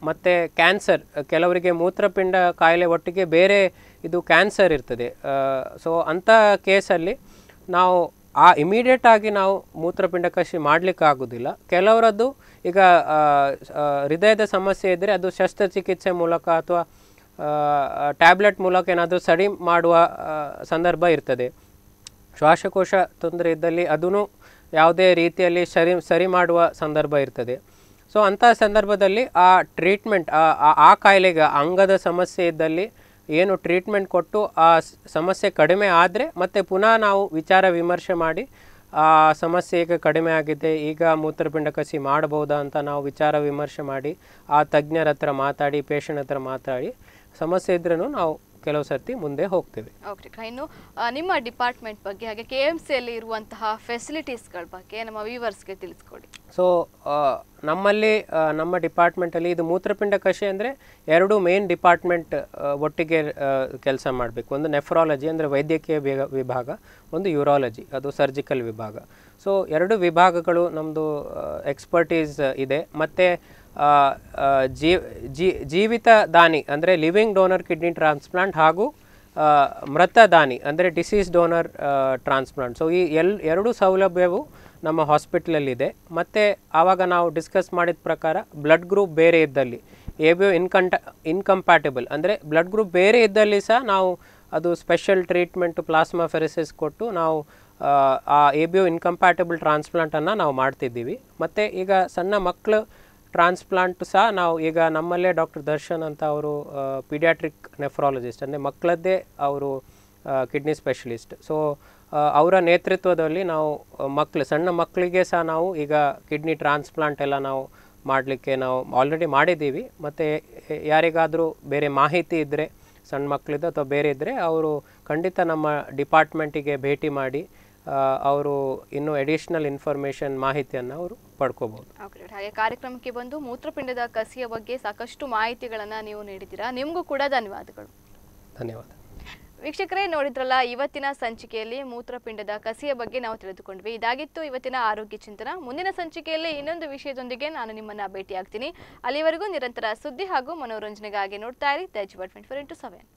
ಮತ್ತು ಕ್ಯಾನ್ಸರ್ ಕೆಲವರಿಗೆ ಮೂತ್ರಪಿಂಡ ಕಾಯಿಲೆ ಒಟ್ಟಿಗೆ ಬೇರೆ ಇದು ಕ್ಯಾನ್ಸರ್ ಇರ್ತದೆ ಸೊ ಅಂಥ ಕೇಸಲ್ಲಿ ನಾವು ಆ ಇಮಿಡಿಯೇಟಾಗಿ ನಾವು ಮೂತ್ರಪಿಂಡ ಕಸಿ ಮಾಡಲಿಕ್ಕಾಗೋದಿಲ್ಲ ಕೆಲವರದ್ದು ಈಗ ಹೃದಯದ ಸಮಸ್ಯೆ ಇದ್ದರೆ ಅದು ಶಸ್ತ್ರಚಿಕಿತ್ಸೆ ಮೂಲಕ ಅಥವಾ ಟ್ಯಾಬ್ಲೆಟ್ ಮೂಲಕ ಏನಾದರೂ ಸರಿ ಮಾಡುವ ಸಂದರ್ಭ ಇರ್ತದೆ ಶ್ವಾಸಕೋಶ ತೊಂದರೆ ಇದ್ದಲ್ಲಿ ಅದೂ ಯಾವುದೇ ರೀತಿಯಲ್ಲಿ ಸರಿ ಸರಿ ಮಾಡುವ ಸಂದರ್ಭ ಇರ್ತದೆ ಸೊ ಅಂಥ ಸಂದರ್ಭದಲ್ಲಿ ಆ ಟ್ರೀಟ್ಮೆಂಟ್ ಆ ಕಾಯಿಲೆಗೆ ಅಂಗದ ಸಮಸ್ಯೆ ಇದ್ದಲ್ಲಿ ಏನು ಟ್ರೀಟ್ಮೆಂಟ್ ಕೊಟ್ಟು ಆ ಸಮಸ್ಯೆ ಕಡಿಮೆ ಆದರೆ ಮತ್ತೆ ಪುನಃ ನಾವು ವಿಚಾರ ವಿಮರ್ಶೆ ಮಾಡಿ ಆ ಸಮಸ್ಯೆ ಈಗ ಕಡಿಮೆ ಆಗಿದೆ ಈಗ ಮೂತ್ರಪಿಂಡ ಕಸಿ ಮಾಡಬಹುದಾ ಅಂತ ನಾವು ವಿಚಾರ ವಿಮರ್ಶೆ ಮಾಡಿ ಆ ತಜ್ಞರ ಹತ್ರ ಮಾತಾಡಿ ಪೇಷಂಟ್ ಹತ್ರ ಮಾತಾಡಿ ಸಮಸ್ಯೆ ಇದ್ರೂ ನಾವು ಕೆಲವು ಸರ್ತಿ ಮುಂದೆ ಹೋಗ್ತೇವೆ ಓಕೆ ಇನ್ನು ನಿಮ್ಮ ಡಿಪಾರ್ಟ್ಮೆಂಟ್ ಬಗ್ಗೆ ಹಾಗೆ ಕೆ ಎಮ್ ಸಿಯಲ್ಲಿ ಇರುವಂತಹ ಫೆಸಿಲಿಟೀಸ್ಗಳ ಬಗ್ಗೆ ನಮ್ಮ ವ್ಯೂವರ್ಸ್ಗೆ ತಿಳಿಸ್ಕೊಡಿ ಸೊ ನಮ್ಮಲ್ಲಿ ನಮ್ಮ ಡಿಪಾರ್ಟ್ಮೆಂಟಲ್ಲಿ ಇದು ಮೂತ್ರಪಿಂಡ ಕಷೆ ಅಂದರೆ ಎರಡು ಮೇನ್ ಡಿಪಾರ್ಟ್ಮೆಂಟ್ ಒಟ್ಟಿಗೆ ಕೆಲಸ ಮಾಡಬೇಕು ಒಂದು ನೆಫ್ರಾಲಜಿ ಅಂದರೆ ವೈದ್ಯಕೀಯ ವಿಭಾಗ ಒಂದು ಯೂರಾಲಜಿ ಅದು ಸರ್ಜಿಕಲ್ ವಿಭಾಗ ಸೊ ಎರಡು ವಿಭಾಗಗಳು ನಮ್ಮದು ಎಕ್ಸ್ಪರ್ಟೀಸ್ ಇದೆ ಮತ್ತು ಜೀ ಜೀವಿತ ದಾನಿ ಅಂದರೆ ಲಿವಿಂಗ್ ಡೋನರ್ ಕಿಡ್ನಿ ಟ್ರಾನ್ಸ್ಪ್ಲಾಂಟ್ ಹಾಗೂ ಮೃತ ದಾನಿ ಅಂದರೆ ಡಿಸೀಸ್ ಡೋನರ್ ಟ್ರಾನ್ಸ್ಪ್ಲಾಂಟ್ ಸೊ ಈ ಎಲ್ ಎರಡು ಸೌಲಭ್ಯವು ನಮ್ಮ ಹಾಸ್ಪಿಟ್ಲಲ್ಲಿದೆ ಮತ್ತು ಆವಾಗ ನಾವು ಡಿಸ್ಕಸ್ ಮಾಡಿದ ಪ್ರಕಾರ ಬ್ಲಡ್ ಗ್ರೂಪ್ ಬೇರೆ ಇದ್ದಲ್ಲಿ ಎ ಬಿ ಇನ್ಕಂಟ ಇನ್ಕಂಪ್ಯಾಟಿಬಲ್ ಅಂದರೆ ಬ್ಲಡ್ ಗ್ರೂಪ್ ಬೇರೆ ಇದ್ದಲ್ಲಿ ಸಹ ನಾವು ಅದು ಸ್ಪೆಷಲ್ ಟ್ರೀಟ್ಮೆಂಟು ಪ್ಲಾಸ್ಮಾ ಫೆರಿಸಿಸ್ ಕೊಟ್ಟು ನಾವು ಆ ಎ ಬಿ ಯು ಇನ್ಕಂಪ್ಯಾಟಿಬಲ್ ಟ್ರಾನ್ಸ್ಪ್ಲಾಂಟನ್ನು ನಾವು ಮಾಡ್ತಿದ್ದೀವಿ ಮತ್ತು ಈಗ ಸಣ್ಣ ಮಕ್ಕಳು ಟ್ರಾನ್ಸ್ಪ್ಲಾಂಟ್ ಸಹ ನಾವು ಈಗ ನಮ್ಮಲ್ಲೇ ಡಾಕ್ಟರ್ ದರ್ಶನ್ ಅಂತ ಅವರು ಪಿಡಿಯಾಟ್ರಿಕ್ ನೆಫ್ರಾಲಜಿಸ್ಟ್ ಅಂದರೆ ಮಕ್ಕಳದ್ದೇ ಅವರು ಕಿಡ್ನಿ ಸ್ಪೆಷಲಿಸ್ಟ್ ಸೊ ಅವರ ನೇತೃತ್ವದಲ್ಲಿ ನಾವು ಮಕ್ಕಳು ಸಣ್ಣ ಮಕ್ಕಳಿಗೆ ಸಹ ನಾವು ಈಗ ಕಿಡ್ನಿ ಟ್ರಾನ್ಸ್ಪ್ಲಾಂಟ್ ಎಲ್ಲ ನಾವು ಮಾಡಲಿಕ್ಕೆ ನಾವು ಆಲ್ರೆಡಿ ಮಾಡಿದ್ದೀವಿ ಮತ್ತು ಯಾರಿಗಾದರೂ ಬೇರೆ ಮಾಹಿತಿ ಇದ್ದರೆ ಸಣ್ಣ ಮಕ್ಕಳಿದ್ದು ಅಥವಾ ಬೇರೆ ಇದ್ದರೆ ಅವರು ಖಂಡಿತ ನಮ್ಮ ಡಿಪಾರ್ಟ್ಮೆಂಟಿಗೆ ಭೇಟಿ ಮಾಡಿ ಅವರು ಇನ್ನು ಅಡಿಷನಲ್ ಇನ್ಫಾರ್ಮೇಷನ್ ಮಾಹಿತಿಯನ್ನು ಅವರು ಪಡ್ಕೋಬಹುದು ಹಾಗೆ ಕಾರ್ಯಕ್ರಮಕ್ಕೆ ಬಂದು ಮೂತ್ರಪಿಂಡದ ಕಸಿಯ ಬಗ್ಗೆ ಸಾಕಷ್ಟು ಮಾಹಿತಿಗಳನ್ನು ನೀವು ನೀಡಿದ್ದೀರಾ ನಿಮಗೂ ಕೂಡ ಧನ್ಯವಾದಗಳು ಧನ್ಯವಾದ ವೀಕ್ಷಕರೇ ನೋಡಿದ್ರಲ್ಲ ಇವತ್ತಿನ ಸಂಚಿಕೆಯಲ್ಲಿ ಮೂತ್ರಪಿಂಡದ ಕಸಿಯ ಬಗ್ಗೆ ನಾವು ತಿಳಿದುಕೊಂಡ್ವಿ ಇದಾಗಿತ್ತು ಇವತ್ತಿನ ಆರೋಗ್ಯ ಚಿಂತನ ಮುಂದಿನ ಸಂಚಿಕೆಯಲ್ಲಿ ಇನ್ನೊಂದು ವಿಷಯದೊಂದಿಗೆ ನಾನು ನಿಮ್ಮನ್ನ ಭೇಟಿಯಾಗ್ತೀನಿ ಅಲ್ಲಿವರೆಗೂ ನಿರಂತರ ಸುದ್ದಿ ಹಾಗೂ ಮನೋರಂಜನೆಗಾಗಿ ನೋಡ್ತಾ ಇರಿ ದ ಫಾರ್ ಇಂಟು ಸೆವೆನ್